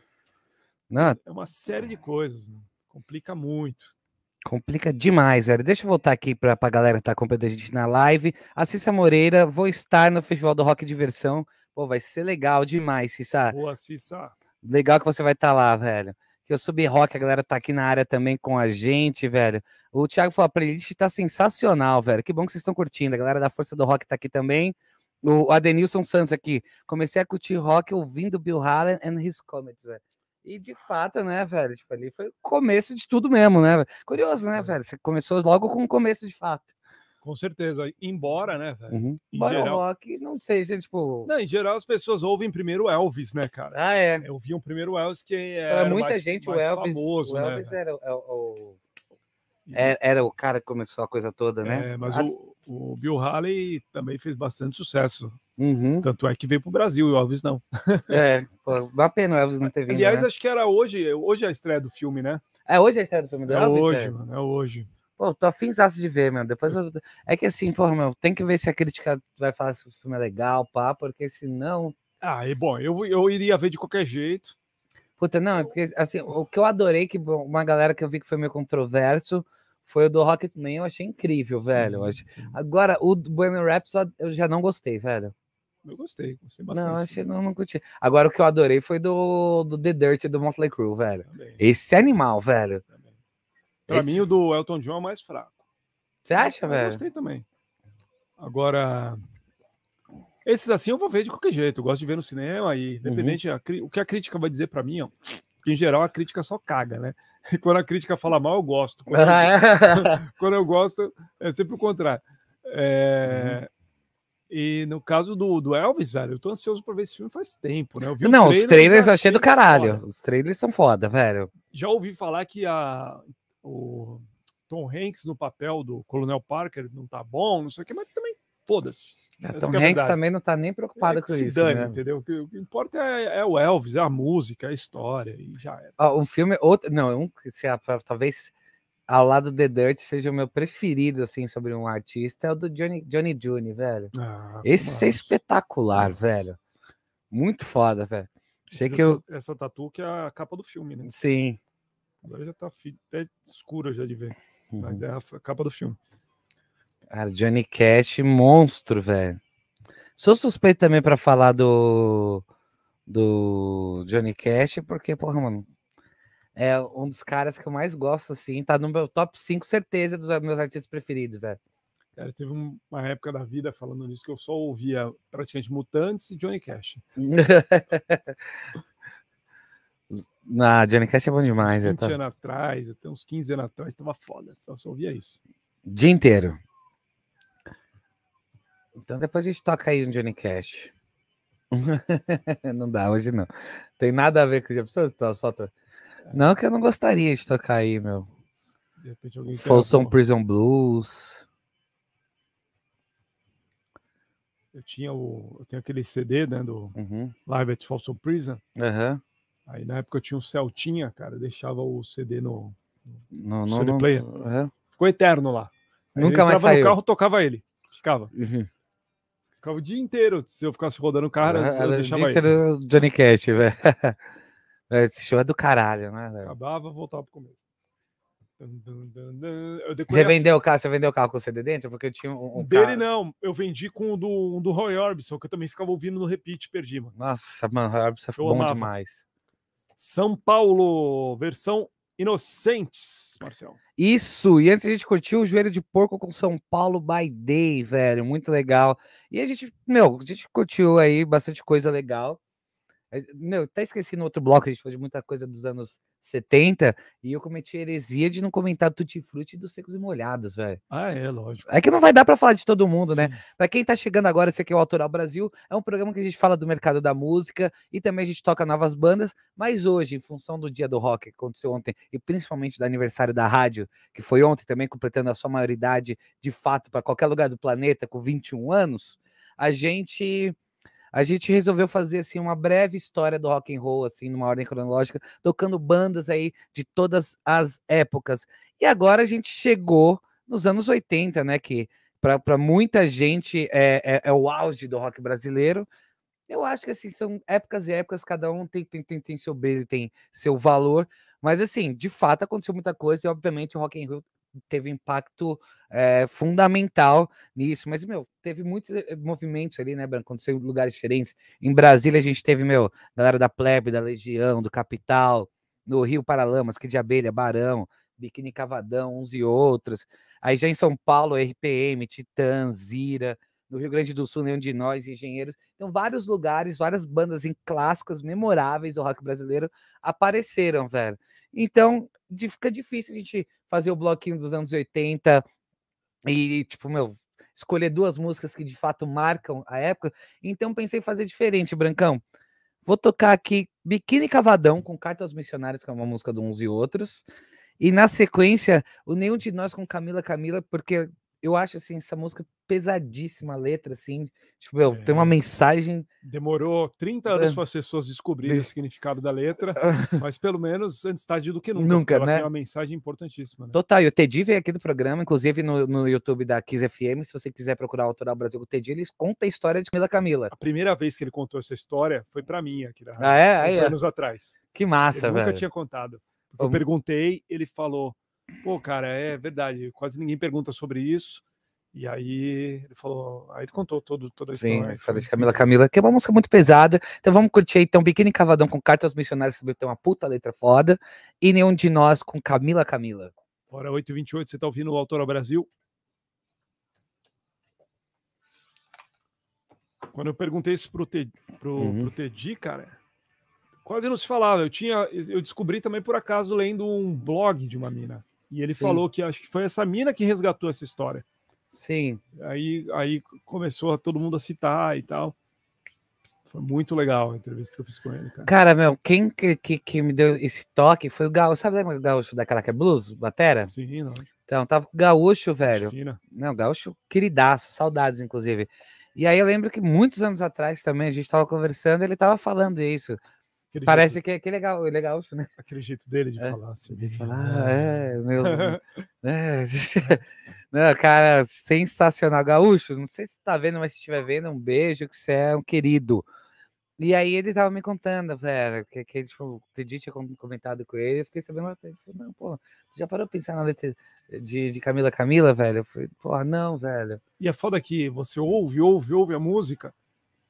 [SPEAKER 1] É uma série de coisas, mano. complica muito.
[SPEAKER 2] Complica demais, velho. Deixa eu voltar aqui para a galera que tá acompanhando a gente na live. A Cissa Moreira, vou estar no Festival do Rock Diversão. Pô, vai ser legal demais, Cissa. Boa, Cissa. Legal que você vai estar tá lá, velho que eu subi rock, a galera tá aqui na área também com a gente, velho. O Thiago falou, a playlist tá sensacional, velho. Que bom que vocês estão curtindo. A galera da Força do Rock tá aqui também. O Adenilson Santos aqui. Comecei a curtir rock ouvindo Bill Haley and His Comets, velho. E de fato, né, velho? Tipo, ali foi o começo de tudo mesmo, né? Curioso, né,
[SPEAKER 1] velho? Você começou logo com o começo de fato. Com certeza. Embora, né, velho? Uhum. Geral... rock, não sei, gente, tipo. Não, em geral as pessoas ouvem primeiro Elvis, né, cara? Ah, é. Eu vi um primeiro Elvis que era. muita mais, gente, mais o Elvis. Famoso, o né, Elvis né, era o... É
[SPEAKER 2] é era, é, era, o cara que começou a coisa toda, né? É, mas a... Ah,
[SPEAKER 1] o, o, Bill Haley também fez bastante sucesso. Uhum. Tanto é que veio pro Brasil e o Elvis não. é, pô, pena o Elvis não ter vindo. Aliás, né? acho que era hoje, hoje é a estreia do filme, né? É hoje a estreia do filme do é Elvis? Hoje, é? mano, é hoje.
[SPEAKER 2] Pô, tô afinsaço de ver, meu. Depois eu... É que assim, porra, meu, tem que ver se a crítica vai falar se o filme é legal, pá, porque senão.
[SPEAKER 1] Ah, e é bom, eu, eu iria ver de qualquer
[SPEAKER 2] jeito. Puta, não, é porque assim, o que eu adorei, que uma galera que eu vi que foi meio controverso, foi o do Rocketman, eu achei incrível, velho. Sim, sim. Agora, o Bueno Rhapsody eu já não gostei, velho. Eu gostei, gostei bastante. Não, achei, não, não curti. Agora, o que eu adorei foi do, do The Dirt do Motley Crue, velho. Também. Esse é animal, velho. Também.
[SPEAKER 1] Pra Esse? mim, o do Elton John é o mais fraco. Você acha, eu, velho? gostei também. Agora, esses assim eu vou ver de qualquer jeito. Eu gosto de ver no cinema e, uhum. independente, uhum. a, o que a crítica vai dizer para mim, ó, porque em geral a crítica só caga, né? E quando a crítica fala mal, eu gosto. Quando, eu, ah, é? quando eu gosto, é sempre o contrário. É... Uhum. E no caso do, do Elvis, velho, eu tô ansioso pra ver esse filme faz tempo, né? Eu vi não, trailer, os trailers
[SPEAKER 2] tá eu achei do caralho. Foda. Os trailers são foda, velho.
[SPEAKER 1] Já ouvi falar que a o Tom Hanks no papel do Coronel Parker não tá bom, não sei o que, mas também foda-se. É, Tom é Hanks também
[SPEAKER 2] não tá nem preocupado é com isso. Dane, né? entendeu?
[SPEAKER 1] O que, o que importa é, é, o Elvis, é a música,
[SPEAKER 2] é a história, e já é. Ah, um filme, outro, não, é um, se, talvez ao lado do The Dirt seja o meu preferido, assim, sobre um artista, é o do Johnny Johnny June, velho. Ah, Esse é espetacular, velho. Muito foda, velho. Achei essa, que eu...
[SPEAKER 1] essa tatu que é a capa do filme, né? Sim. Agora já tá até escura já de ver. Uhum. Mas é a capa do filme.
[SPEAKER 2] Cara, ah, Johnny Cash, monstro, velho. Sou suspeito também para falar do, do Johnny Cash, porque, porra, mano, é um dos caras que eu mais gosto, assim. Tá no meu top 5,
[SPEAKER 1] certeza, dos meus artistas preferidos, velho. Cara, teve uma época da vida falando nisso que eu só ouvia praticamente Mutantes e Johnny Cash.
[SPEAKER 2] Na Johnny Cash é bom demais. 20 anos
[SPEAKER 1] atrás, até uns 15 anos atrás, tava foda, só, só ouvia isso.
[SPEAKER 2] Dia inteiro. Então depois a gente toca aí um Johnny Cash. não dá, hoje não. Tem nada a ver com o dia. solta. É. Não, que eu não gostaria de tocar aí, meu. Folsom Prison Blues.
[SPEAKER 1] Eu tinha o. Eu tenho aquele CD, né? Do uhum. Live at Folsom Prison. Aham. Uhum. Aí na época eu tinha um Celtinha, cara, deixava o CD no,
[SPEAKER 2] no, no CD player.
[SPEAKER 1] É. Ficou eterno lá. Aí Nunca mais saiu. no carro, tocava ele. Ficava. Uhum. Ficava o dia inteiro. Se eu ficasse rodando o carro, é, eu deixava o dia ele.
[SPEAKER 2] Inteiro Johnny Cash, velho. Esse show é do caralho, né? Véio?
[SPEAKER 1] Acabava, voltava pro começo. Você vendeu
[SPEAKER 2] o carro, você vendeu o carro com o CD dentro? Porque eu tinha um, um dele carro...
[SPEAKER 1] não, eu vendi com o do, um do Roy Orbison, que eu também ficava ouvindo no repeat, perdi, mano.
[SPEAKER 2] Nossa, mano, Roy Orbison foi é bom amava. demais.
[SPEAKER 1] São Paulo, versão Inocentes, Marcel.
[SPEAKER 2] Isso, e antes a gente curtiu o joelho de porco com São Paulo by Day, velho, muito legal. E a gente, meu, a gente curtiu aí bastante coisa legal. Meu, até esqueci no outro bloco, a gente falou de muita coisa dos anos 70 e eu cometi heresia de não comentar Tutti Frutti dos Secos e Molhados, velho. Ah, é, lógico. É que não vai dar para falar de todo mundo, né? Sim. né? Para quem tá chegando agora, esse aqui é o Autoral Brasil, é um programa que a gente fala do mercado da música e também a gente toca novas bandas, mas hoje, em função do dia do rock que aconteceu ontem e principalmente do aniversário da rádio, que foi ontem também, completando a sua maioridade de fato para qualquer lugar do planeta com 21 anos, a gente a gente resolveu fazer assim uma breve história do rock and roll assim numa ordem cronológica, tocando bandas aí de todas as épocas. E agora a gente chegou nos anos 80, né, que para muita gente é, é, é, o auge do rock brasileiro. Eu acho que assim são épocas e épocas, cada um tem tem, tem, tem seu brilho, tem seu valor, mas assim, de fato aconteceu muita coisa e obviamente o Rock and Roll teve impacto é, fundamental nisso. Mas, meu, teve muitos eh, movimentos ali, né, Branco? Aconteceu em lugares diferentes. Em Brasília, a gente teve, meu, galera da Plebe, da Legião, do Capital, no Rio Paralamas, que de abelha, Barão, Biquíni Cavadão, uns e outros. Aí já em São Paulo, RPM, Titã, Zira do Rio Grande do Sul, nenhum de Nós, Engenheiros. Então, vários lugares, várias bandas em clássicas, memoráveis do rock brasileiro apareceram, velho. Então, de, fica difícil a gente fazer o bloquinho dos anos 80 e, tipo, meu, escolher duas músicas que de fato marcam a época. Então, pensei em fazer diferente, Brancão. Vou tocar aqui Biquíni Cavadão com Carta aos Missionários, que é uma música de uns e outros. E na sequência, o Nenhum de Nós com Camila Camila, porque eu acho assim, essa música pesadíssima letra, assim. Tipo, meu, é. tem uma é. mensagem.
[SPEAKER 1] Demorou 30 anos é. para as pessoas descobrirem é. o significado da letra, mas pelo menos antes tarde do que nunca. Nunca, ela né? Tem uma mensagem importantíssima. Né?
[SPEAKER 2] Total, e o Teddy veio aqui do programa, inclusive no, no YouTube da Kiss FM. Se você quiser procurar o Autoral Brasil com o Teddy, eles conta a história
[SPEAKER 1] de Camila Camila. A primeira vez que ele contou essa história foi para mim aqui na ah, é? Aí, é. anos atrás. Que massa, ele velho. Nunca tinha contado. Eu perguntei, ele falou. Pô, cara, é verdade. Quase ninguém pergunta sobre isso. E aí ele falou, aí ele contou todo, toda a Sim, história. Sim, história de
[SPEAKER 2] Camila Camila, que é uma música muito pesada. Então vamos curtir aí, então, Pequeno Cavadão com Carta aos Missionários, que tem uma puta letra foda, e Nenhum de Nós com Camila Camila.
[SPEAKER 1] Hora 8h28, você tá ouvindo o Autora Brasil? Quando eu perguntei isso pro, Te, pro, uhum. pro Tedi, cara, quase não se falava. Eu tinha, eu descobri também por acaso lendo um blog de uma mina. E ele Sim. falou que acho que foi essa mina que resgatou essa história. Sim. Aí, aí começou a todo mundo a citar e tal. Foi muito legal a entrevista que eu fiz com ele, cara.
[SPEAKER 2] Cara, meu, quem que, que, que me deu esse toque foi o Gaúcho. Sabe o Gaúcho que é Blues, Batera? Sim, não. Então, tava com o Gaúcho, velho. Não, Gaúcho, queridaço, saudades, inclusive. E aí eu lembro que muitos anos atrás também a gente tava conversando, ele tava falando isso. Aquele Parece jeito... que é que legal, é legal é gaúcho né? Aquele jeito dele de é, falar assim. De falar, é, meu. é. Não, cara, sensacional. Gaúcho, não sei se tá vendo, mas se estiver vendo, um beijo, que você é um querido. E aí ele tava me contando, velho, é, que, que tipo, o Didi tinha comentado com ele, eu fiquei sabendo, eu falei, não, pô, já parou de pensar na letra de, de Camila Camila, velho? Eu falei,
[SPEAKER 1] pô, não, velho. E é foda que você ouve, ouve, ouve a música,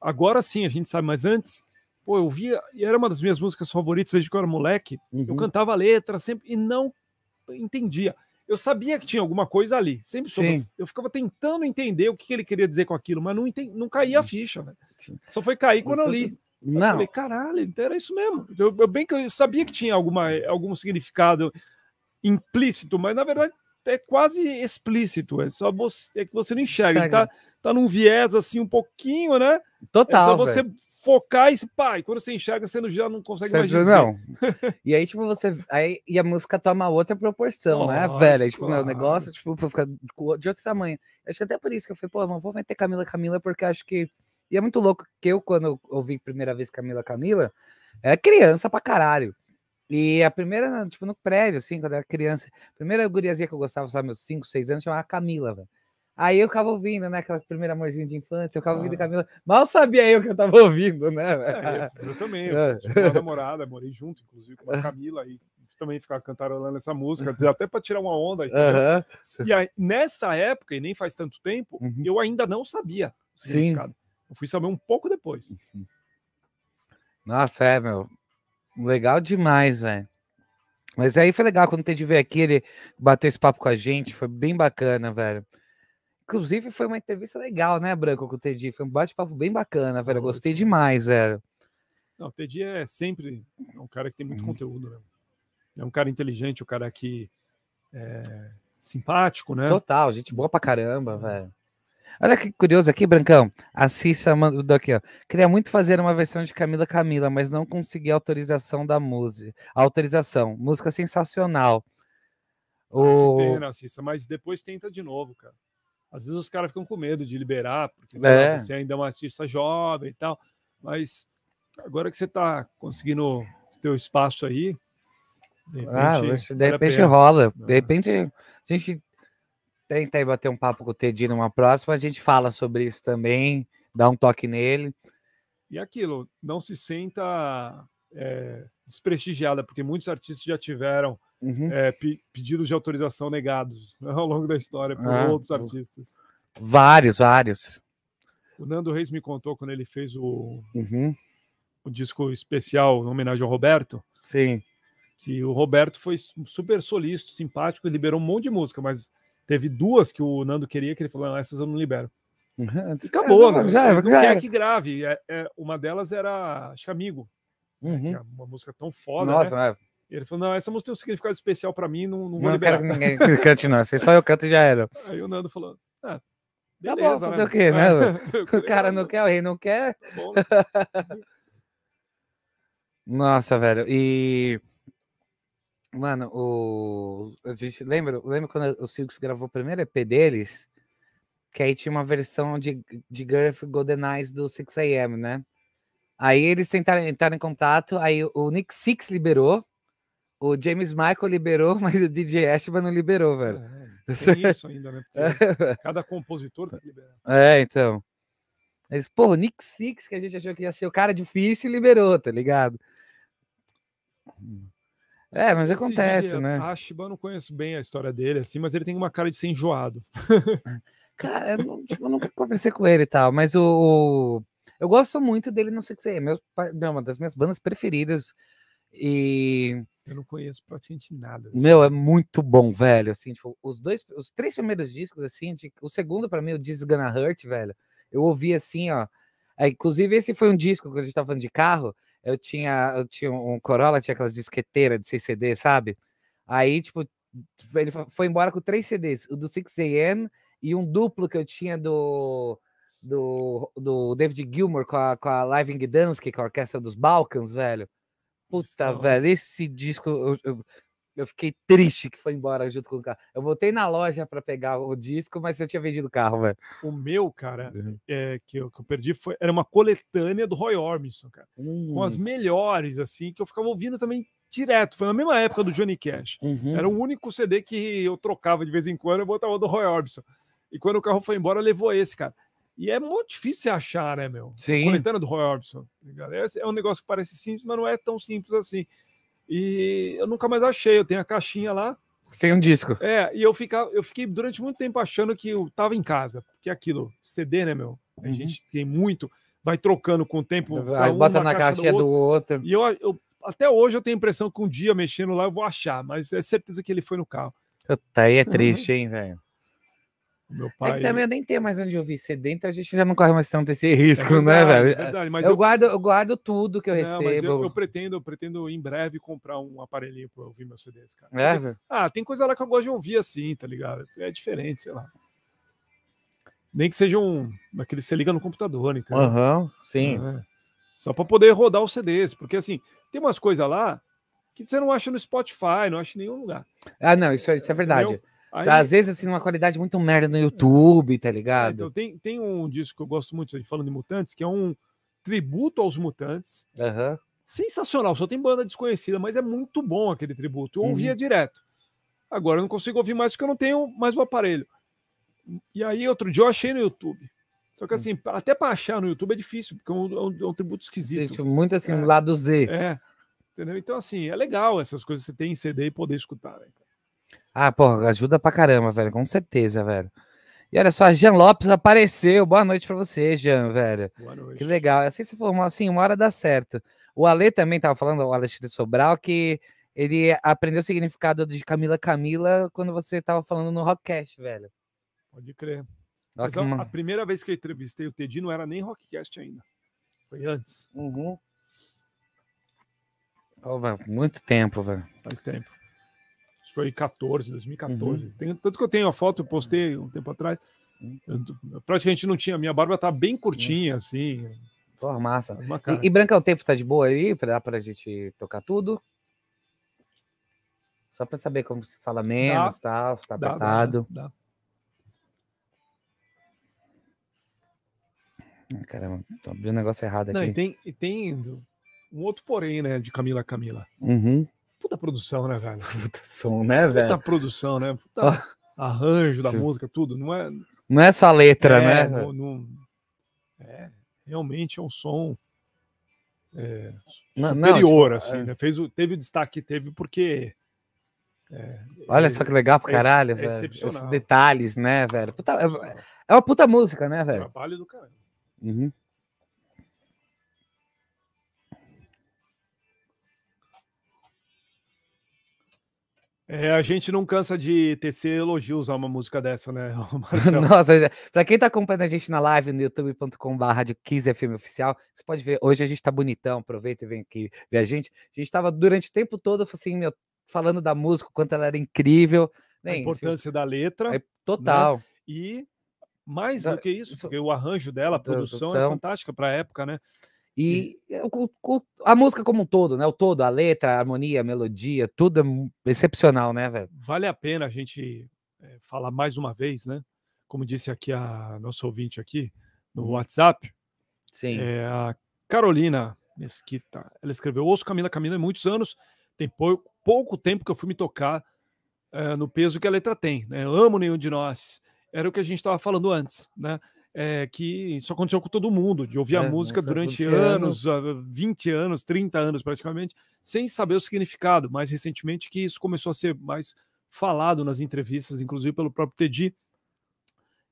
[SPEAKER 1] agora sim a gente sabe, mas antes, pô, eu via, e era uma das minhas músicas favoritas desde que eu era moleque, uhum. eu cantava a letra sempre e não entendia eu sabia que tinha alguma coisa ali. Sempre soube. Eu ficava tentando entender o que ele queria dizer com aquilo, mas não, entendi, não caía a ficha, Só foi cair quando eu li. Não. Eu falei, caralho, então era isso mesmo. Eu, eu bem que eu sabia que tinha alguma, algum significado implícito, mas na verdade é quase explícito. É só você é que você não enxerga. enxerga. Ele tá tá num viés assim um pouquinho, né? Total. É você véio. focar e pai, quando você enxerga, você já não consegue mais dizer. Não.
[SPEAKER 2] e aí, tipo, você. Aí, e a música toma outra proporção, oh, né, velho? tipo, claro. meu negócio, tipo, fica de outro tamanho. Acho que até por isso que eu falei, pô, não vou meter Camila Camila, porque acho que. E é muito louco que eu, quando eu ouvi primeira vez Camila Camila, era criança pra caralho. E a primeira, tipo, no prédio, assim, quando eu era criança, a primeira guriazinha que eu gostava, sabe, meus 5, 6 anos, chamava Camila, velho. Aí eu ficava ouvindo, né? Aquela primeira amorzinha de infância, eu ficava ah. a Camila. Mal sabia eu que eu tava ouvindo, né? É, eu, eu, também, eu é. tive uma
[SPEAKER 1] namorada, morei junto, inclusive, com a Camila, e também ficava cantarolando essa música, até para tirar uma onda. E aí, nessa época, e nem faz tanto tempo, uhum. eu ainda não sabia o significado. Sim. Eu fui saber um pouco depois. Uhum.
[SPEAKER 2] Nossa, é, meu. Legal demais, velho. Mas aí foi legal quando teve ver aqui, ele bater esse papo com a gente, foi bem bacana, velho. Inclusive, foi uma entrevista legal, né, Branco, com o Teddy? Foi um bate-papo bem bacana, velho. Eu gostei demais, velho.
[SPEAKER 1] Não, o Teddy é sempre um cara que tem muito hum. conteúdo, né? É um cara inteligente, um cara que é simpático, né? Total, gente boa pra caramba, velho.
[SPEAKER 2] Olha que curioso aqui, Brancão. A Cissa mandou aqui, ó. Queria muito fazer uma versão de Camila Camila, mas não consegui a autorização da música. A autorização. Música sensacional. Ah, o... que pena,
[SPEAKER 1] Cissa, mas depois tenta de novo, cara. Às vezes os caras ficam com medo de liberar, porque é. lá, você ainda é um artista jovem e tal. Mas agora que você está conseguindo ter o espaço aí. De ah, repente, ah, de repente rola.
[SPEAKER 2] De repente, a gente tenta aí bater um papo com o Teddy numa próxima, a gente fala sobre isso também, dá um toque nele.
[SPEAKER 1] E aquilo, não se sinta é, desprestigiada, porque muitos artistas já tiveram uhum. é, pe pedidos de autorização negados ao longo da história por ah, outros artistas.
[SPEAKER 2] Vários, vários.
[SPEAKER 1] O Nando Reis me contou quando ele fez o, uhum. o disco especial em homenagem ao Roberto. Sim. Que o Roberto foi super solícito, simpático, liberou um monte de música, mas teve duas que o Nando queria que ele falou: essas eu não libero. E acabou, é, não, né? Já, já, não já. quer que grave. É, é, uma delas era, acho que Amigo. Né? Uhum. Que é uma música tão foda. Nossa, né? É ele falou: não, essa música tem um significado especial para mim, não, não vou liberar. Não quero que ninguém cante,
[SPEAKER 2] não. Se só eu canto, já era.
[SPEAKER 1] Aí o Nando falou: ah, beleza, tá bom, fazer né? o quê, né? o ah, cara não
[SPEAKER 2] quer, o rei não quer. Tá bom, né? Nossa, velho. E. Mano, o. A gente lembra, lembra quando o Silks gravou o primeiro EP deles? Que aí tinha uma versão de, de Girth Golden Eyes do 6am, né? Aí eles tentaram entrar em contato, aí o Nick Six liberou, o James Michael liberou, mas o DJ Ashman não liberou, velho. É, é tem isso ainda, né? cada
[SPEAKER 1] compositor tá liberando.
[SPEAKER 2] É, então. Mas, pô, o Nick Six, que a gente achou que ia ser o cara difícil, liberou, tá ligado?
[SPEAKER 1] É, mas Esse acontece, dia, né? A Shiba não conheço bem a história dele, assim, mas ele tem uma cara de ser enjoado.
[SPEAKER 2] cara, eu, não, tipo, eu nunca conversei com ele e tal, mas o, o, Eu gosto muito dele no Six AM, é É uma das minhas bandas preferidas. E eu não conheço praticamente nada. Assim. Meu, é muito bom, velho. Assim, tipo, os dois, os três primeiros discos, assim, de, o segundo, para mim, o This Gonna Hurt, velho. Eu ouvi assim, ó. É, inclusive, esse foi um disco que a gente tava falando de carro. Eu tinha, eu tinha um Corolla, tinha aquelas disqueteiras de 6 CD, sabe? Aí, tipo, ele foi embora com três CDs, o do 6 AM e um duplo que eu tinha do, do, do David Gilmour com a, com a Live in Gdansk, com é a Orquestra dos Balcãs, velho. Puta, então velho, esse disco eu, eu, eu, fiquei triste que foi embora junto com o carro. Eu voltei na loja
[SPEAKER 1] para pegar o disco, mas eu tinha vendido o carro, velho. O meu, cara, uhum. é, que, eu, que eu perdi foi, era uma coletânea do Roy Orbison, cara. Uhum. Com as hum. melhores, assim, que eu ficava ouvindo também direto. Foi na mesma época do Johnny Cash. Uhum. Era o único CD que eu trocava de vez em quando, eu botava do Roy Orbison. E quando o carro foi embora, levou esse, cara. E é muito difícil achar, né, meu? Sim. A coletânea do Roy Orbison. Tá é um negócio que parece simples, mas não é tão simples assim. E eu nunca mais achei. Eu tenho a caixinha lá. Sem um disco. É, e eu, fica, eu fiquei durante muito tempo achando que eu tava em casa. Porque é aquilo, CD, né, meu? A uhum. gente tem muito, vai trocando com o tempo. Aí bota na caixinha do outro. Do outro. E eu, eu, até hoje eu tenho a impressão que um dia mexendo lá eu vou achar, mas é certeza que ele foi no carro.
[SPEAKER 2] Tá aí é triste, hein, velho? Meu pai... É que também
[SPEAKER 1] eu nem tenho mais onde ouvir
[SPEAKER 2] CD, então a gente já não corre mais tanto esse risco, é verdade, né, velho? Verdade, mas eu, eu, Guardo, eu guardo tudo que eu não, recebo. Eu, eu,
[SPEAKER 1] pretendo, eu pretendo em breve comprar um aparelhinho para ouvir meus CDs, cara. É, velho? Ah, tem coisa lá que eu gosto de ouvir assim, tá ligado? É diferente, sei lá. Nem que seja um. Daquele você liga no computador, entendeu? Aham, uhum, sim. É. Só para poder rodar os CDs, porque assim, tem umas coisas lá que você não acha no Spotify, não acha em nenhum lugar.
[SPEAKER 2] Ah, não, isso, é, isso é verdade. Aí, tá, às vezes, assim, uma qualidade muito merda no YouTube, tá é, ligado? É, então,
[SPEAKER 1] tem, tem um disco que eu gosto muito, falando de mutantes, que é um tributo aos mutantes. Uhum. Sensacional, só tem banda desconhecida, mas é muito bom aquele tributo. Eu uhum. ouvia direto. Agora eu não consigo ouvir mais porque eu não tenho mais o aparelho. E aí, outro dia eu achei no YouTube. Só que hum. assim, até para achar no YouTube é difícil, porque é um, é um é tributo esquisito. muito assim, é. lado Z. É. Entendeu? Então, assim, é legal essas coisas que você tem em CD e poder escutar. Né?
[SPEAKER 2] Ah, porra, ajuda pra caramba, velho, com certeza, velho. E olha só, a Jean Lopes apareceu. Boa noite para você, Jean, velho. Boa noite. Que legal. Assim, se formou, assim, uma hora dá certo. O Ale também tava falando, o Alexandre Sobral, que ele aprendeu o significado de Camila Camila quando você tava falando no Rockcast,
[SPEAKER 1] velho. Pode crer. Mas a, a, primeira vez que eu entrevistei o Teddy não era nem Rockcast ainda. Foi antes. Uhum.
[SPEAKER 2] Oh, velho, muito tempo, velho.
[SPEAKER 1] Faz tempo foi 14, 2014. Uhum. Tem, tanto que eu tenho a foto, eu postei um tempo atrás. Uhum. Eu, praticamente não tinha. Minha barba tá bem curtinha, uhum. assim. Porra, massa. É e, e
[SPEAKER 2] Branca, o tempo tá de boa aí? Dá pra gente tocar tudo? Só pra saber como se fala menos, dá, tal, se tá dá, apertado. Dá, dá. Caramba, tô abrindo um negócio errado aqui. Não, e tem,
[SPEAKER 1] e tem um outro porém, né, de Camila Camila. Uhum. Puta produção, né, velho? Puta som, né, velho? Puta produção, né? Puta oh. arranjo da Sim. música, tudo. Não é, não é só letra, é, né? No, no... É, realmente é um som é, superior, não, não, tipo, assim, é. né? Fez o, teve o destaque, teve porque. É, Olha é, só que legal pra caralho, velho. Esses
[SPEAKER 2] detalhes, né, velho? Puta, é, uma puta música, né, velho? Trabalho do caralho. Uhum.
[SPEAKER 1] É, a gente não cansa de tecer elogios a uma música dessa, né,
[SPEAKER 2] Nossa, é, pra quem tá acompanhando a gente na live no youtube.com.br de 15 FM Oficial, você pode ver, hoje a gente tá bonitão, aproveita e vem aqui ver a gente. A gente tava durante o
[SPEAKER 1] tempo todo, assim, meu, falando da música, quanto ela era
[SPEAKER 2] incrível.
[SPEAKER 1] Bem, a né, importância assim, da letra. É total. Né? E mais do que isso, porque o arranjo dela, a produção, produção. é fantástica pra época, né? E
[SPEAKER 2] a música como um todo, né? O todo, a letra, a harmonia, a melodia, tudo é excepcional, né, velho?
[SPEAKER 1] Vale a pena a gente eh, falar mais uma vez, né? Como disse aqui a nossa ouvinte aqui no uhum. WhatsApp. Sim. É, a Carolina Mesquita, ela escreveu: Ouço Camila Camila há muitos anos, tem pouco, pouco tempo que eu fui me tocar é, no peso que a letra tem, né? Amo nenhum de nós. Era o que a gente estava falando antes, né? é, que isso aconteceu com todo mundo, de ouvir é, a música durante anos, anos, 20 anos, 30 anos praticamente, sem saber o significado. Mais recentemente que isso começou a ser mais falado nas entrevistas, inclusive pelo próprio Teddy.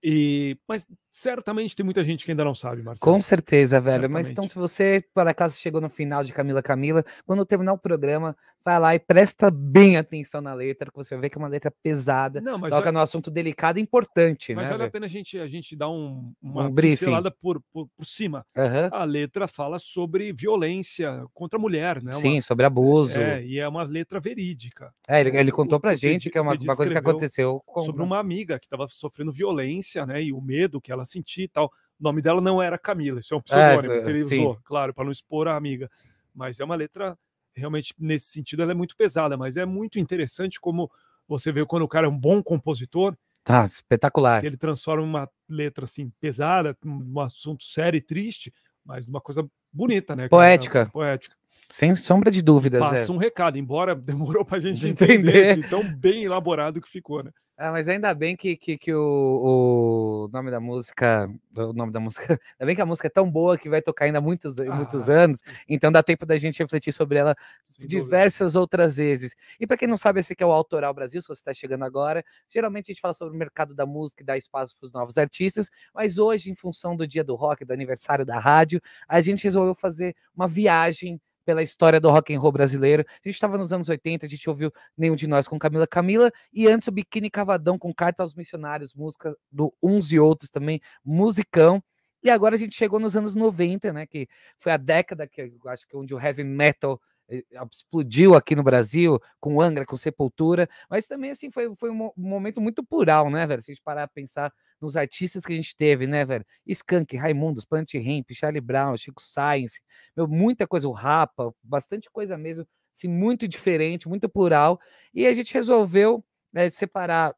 [SPEAKER 1] E, mas Certamente tem muita gente que ainda não sabe, Marcelo. Com
[SPEAKER 2] certeza, velho. Certamente. Mas então, se você, por acaso, chegou no final de Camila Camila, quando terminar o programa, vai lá e presta bem atenção na letra, que você vai ver que é uma letra pesada. Não, mas toca olha... no assunto delicado e importante, mas né? Mas vale a
[SPEAKER 1] pena a gente, a gente dar um, uma um pincelada por, por, por cima. Uhum. A letra fala sobre violência contra a mulher, né? Uma... Sim, sobre abuso. É, e é uma letra verídica. É, ele, ele contou pra o, gente que é uma, uma coisa que aconteceu com... sobre uma amiga que estava sofrendo violência, né? E o medo que ela sentir e tal. O nome dela não era Camila, isso é um é, pseudônimo é, que ele sim. usou, claro, para não expor a amiga. Mas é uma letra, realmente, nesse sentido, ela é muito pesada, mas é muito interessante como você vê quando o cara é um bom compositor.
[SPEAKER 2] Tá, espetacular.
[SPEAKER 1] Ele transforma uma letra assim pesada, um assunto sério e triste, mas numa coisa bonita, né? Poética. Poética.
[SPEAKER 2] Sem sombra de dúvidas. É. Passa é.
[SPEAKER 1] um recado, embora demorou para a gente de entender, entender tão bem elaborado que ficou, né? Ah, mas ainda bem
[SPEAKER 2] que, que, que o, o, nome da música. O nome da música. Ainda bem que a música é tão boa que vai tocar ainda muitos, ah, muitos anos. Então dá tempo da gente refletir sobre ela diversas dúvida. outras vezes. E para quem não sabe, esse aqui é o Autoral Brasil, se você está chegando agora. Geralmente a gente fala sobre o mercado da música e dá espaço para os novos artistas. Mas hoje, em função do dia do rock, do aniversário da rádio, a gente resolveu fazer uma viagem pela história do rock and roll brasileiro. A gente estava nos anos 80, a gente ouviu Nenhum de Nós com Camila Camila, e antes o Biquíni Cavadão com Carta aos Missionários, música do Uns e Outros também, musicão. E agora a gente chegou nos anos 90, né, que foi a década que eu acho que é onde o heavy metal eh, explodiu aqui no Brasil, com Angra, com Sepultura, mas também assim foi, foi um momento muito plural, né, velho? Se a gente parar a pensar nos artistas que a gente teve, né, velho? Skank, Raimundos, Plant Ramp, Charlie Brown, Chico Science, meu, muita coisa, o Rapa, bastante coisa mesmo, assim, muito diferente, muito plural, e a gente resolveu né, separar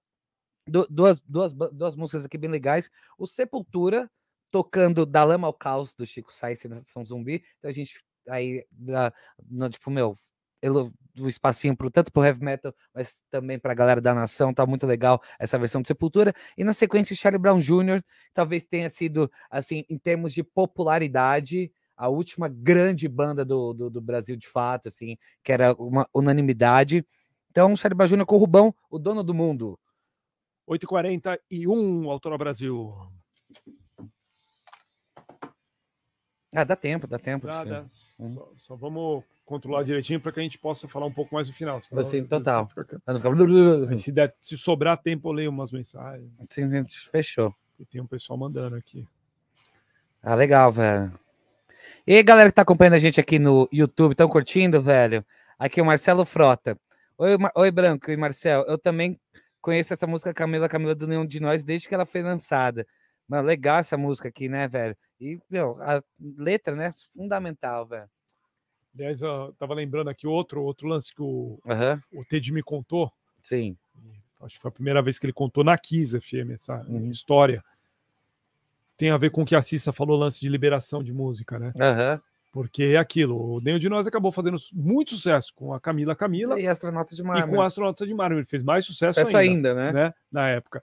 [SPEAKER 2] duas, duas, duas músicas aqui bem legais, o Sepultura, tocando Da Lama ao Caos do Chico Sainz na São Zumbi. Então a gente aí da, no, tipo, meu, ele, do espacinho pro, tanto pro heavy metal, mas também pra galera da nação, tá muito legal essa versão de Sepultura. E na sequência, o Charlie Brown Jr. talvez tenha sido, assim, em termos de popularidade, a última grande banda do, do, do Brasil de fato, assim, que era uma unanimidade. Então, Charlie Brown Jr. com o Rubão, o dono do mundo.
[SPEAKER 1] 8h41, Autora Brasil. Ah, dá tempo, dá tempo. Dá, dá. Hum. Só, só, vamos controlar direitinho para que a gente possa falar um pouco mais no final. Senão, assim, então total. Tá. Fica... se, der, se sobrar tempo, eu leio umas mensagens. Sim, fechou. E tem um pessoal mandando aqui.
[SPEAKER 2] Ah, legal, velho. E aí, galera que tá acompanhando a gente aqui no YouTube, estão curtindo, velho? Aqui é o Marcelo Frota. Oi, Mar... Oi, Branco e Marcel. Eu também conheço essa música Camila Camila do nenhum de Nós desde que ela foi lançada. Mano, legal essa música aqui, né, velho? E, meu, a
[SPEAKER 1] letra, né? Fundamental, velho. Aliás, eu tava lembrando aqui outro, outro lance que o, uhum. o Ted me contou. Sim. Acho que foi a primeira vez que ele contou na Kiss FM essa uhum. história. Tem a ver com o que a Cissa falou, lance de liberação de música, né? Uhum. Porque é aquilo, o Nenhum de Nós acabou fazendo muito sucesso com a Camila Camila. E Astronauta de Mármore. E com Astronauta de Mármore. Ele fez mais sucesso, sucesso ainda, ainda né? né? Na época.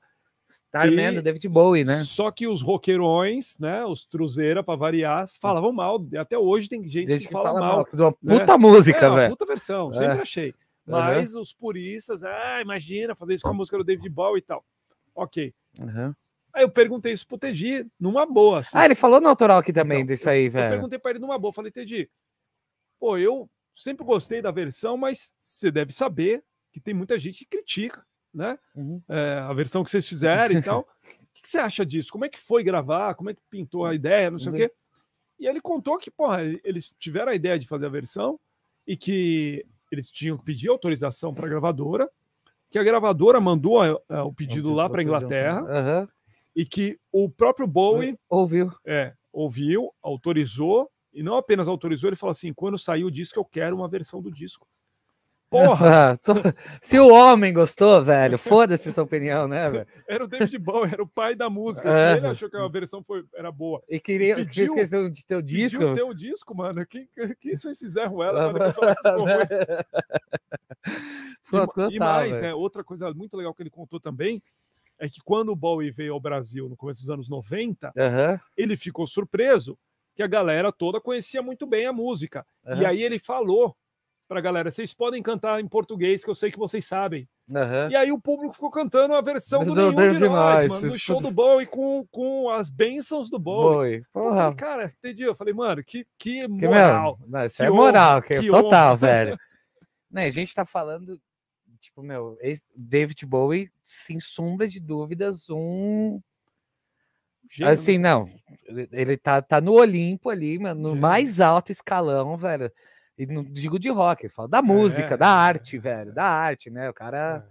[SPEAKER 1] Starman do David Bowie, né? Só que os roqueirões, né? Os truzeira, para variar, hum. falavam mal. Até hoje tem gente, gente que, que, fala, mal. mal. uma né? Puta música, é, velho. Puta versão, é. sempre é. achei. Mas uhum. os puristas, ah, imagina fazer isso com a música do David Bowie e tal. Ok. Uhum. Aí eu perguntei isso pro Teddy numa boa. Assim. Ah, ele
[SPEAKER 2] falou no autoral aqui também então, disso
[SPEAKER 1] aí, eu, velho. Eu perguntei pra ele numa boa. Falei, Teddy pô, eu sempre gostei da versão, mas você deve saber que tem muita gente que critica né? Uhum. É, a versão que vocês fizeram e tal. O que, você acha disso? Como é que foi gravar? Como é que pintou a ideia? Não sei uhum. o quê. E ele contou que, porra, eles tiveram a ideia de fazer a versão e que eles tinham que pedir autorização para a gravadora, que a gravadora mandou a, a, o pedido lá para a Inglaterra uhum. e que o próprio Bowie ouviu. É, ouviu, autorizou e não apenas autorizou, ele falou assim: quando sair o disco, eu quero uma versão do disco.
[SPEAKER 2] Porra! Ah, tô... Se o homem gostou, velho, foda-se sua opinião, né, velho?
[SPEAKER 1] Era o David Bowie, era o pai da música. É. Ele achou que a versão foi, era boa. E queria pediu, que esqueceu de teu disco. Pediu teu disco, mano. Quem, quem são esses Zé Ruela? e, e mais, né, outra coisa muito legal que ele contou também é que quando o Bowie veio ao Brasil no começo dos anos 90, uhum. ele ficou surpreso que a galera toda conhecia muito bem a música. Uhum. E aí ele falou para a galera: vocês podem cantar em português, que eu sei que vocês sabem. Uhum. E aí o público ficou cantando a versão do, do Nenhum de Nós, mano, no show do Bowie, com, com as bênçãos do Bowie. Porra. Eu falei, cara, entendi. Eu falei, mano, que, que moral. Que, não, isso que é moral, que, que total, honra.
[SPEAKER 2] velho. não, a gente tá falando, tipo, meu, David Bowie, sem sombra de dúvidas, um... Assim, não, ele tá, tá no Olimpo ali, mano, no mais alto escalão, velho. E não digo de rock, falo da música, é, da arte, velho, da arte, né? O cara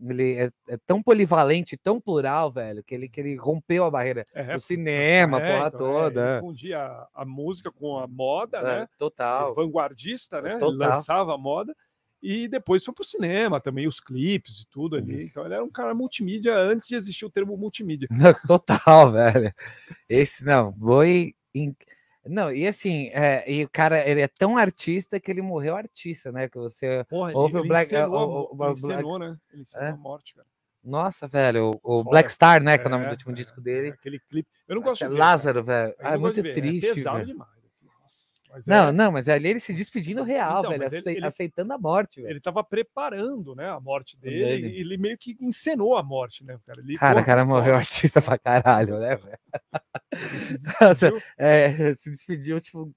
[SPEAKER 2] é. ele é, é, tão polivalente, tão plural, velho, que ele, que ele rompeu a barreira é, cinema, é, porra então, é, toda. É,
[SPEAKER 1] fundia a, música com a moda, é, né? Total. vanguardista, né? Total. Ele lançava a moda. E depois foi pro cinema também, os clipes e tudo ali. Uhum. Então ele era um cara multimídia antes de existir o termo multimídia.
[SPEAKER 2] Total, velho. Esse não, foi. Não, e assim, é, e o cara, ele é tão artista que ele morreu artista, né? Que você Porra, ouve ele, o Black. Ele encenou, o, o, o, encenou,
[SPEAKER 1] Black... né? Ele encenou é? a morte, cara.
[SPEAKER 2] Nossa, velho, o, Fora. Black Star, né? Que é o nome do é, último é, disco dele. É, aquele clipe. Eu não gosto ah, de ver, Lázaro, cara. velho. Ah, é muito triste. É pesado velho.
[SPEAKER 1] demais. Mas não, é... não,
[SPEAKER 2] mas é ali ele se despedindo real, então, velho, ele,
[SPEAKER 1] aceitando a morte, velho. Ele tava preparando, né, a morte dele, E ele meio que encenou a morte, né, cara? Ele cara, o cara morreu artista
[SPEAKER 2] pra caralho, né, velho? é, se
[SPEAKER 1] despediu, tipo,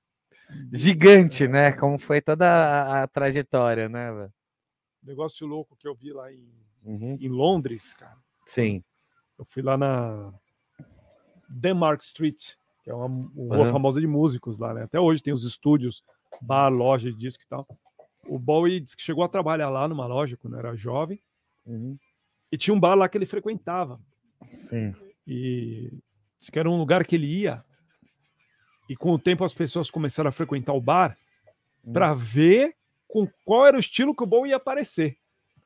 [SPEAKER 2] gigante, né? É. Como foi toda a, a trajetória, né,
[SPEAKER 1] velho? Negócio louco que eu vi lá em, uhum. em Londres, cara. Sim. Eu fui lá na Denmark Street, que é uma rua uhum. famosa de músicos lá, né? Até hoje tem os estúdios, bar, loja de disco e tal. O Bowie disse que chegou a trabalhar lá numa loja quando era jovem. Uhum. E tinha um bar lá que ele frequentava. Sim. E disse que era um lugar que ele ia. E com o tempo as pessoas começaram a frequentar o bar uhum. para ver com qual era o estilo que o Bowie ia aparecer.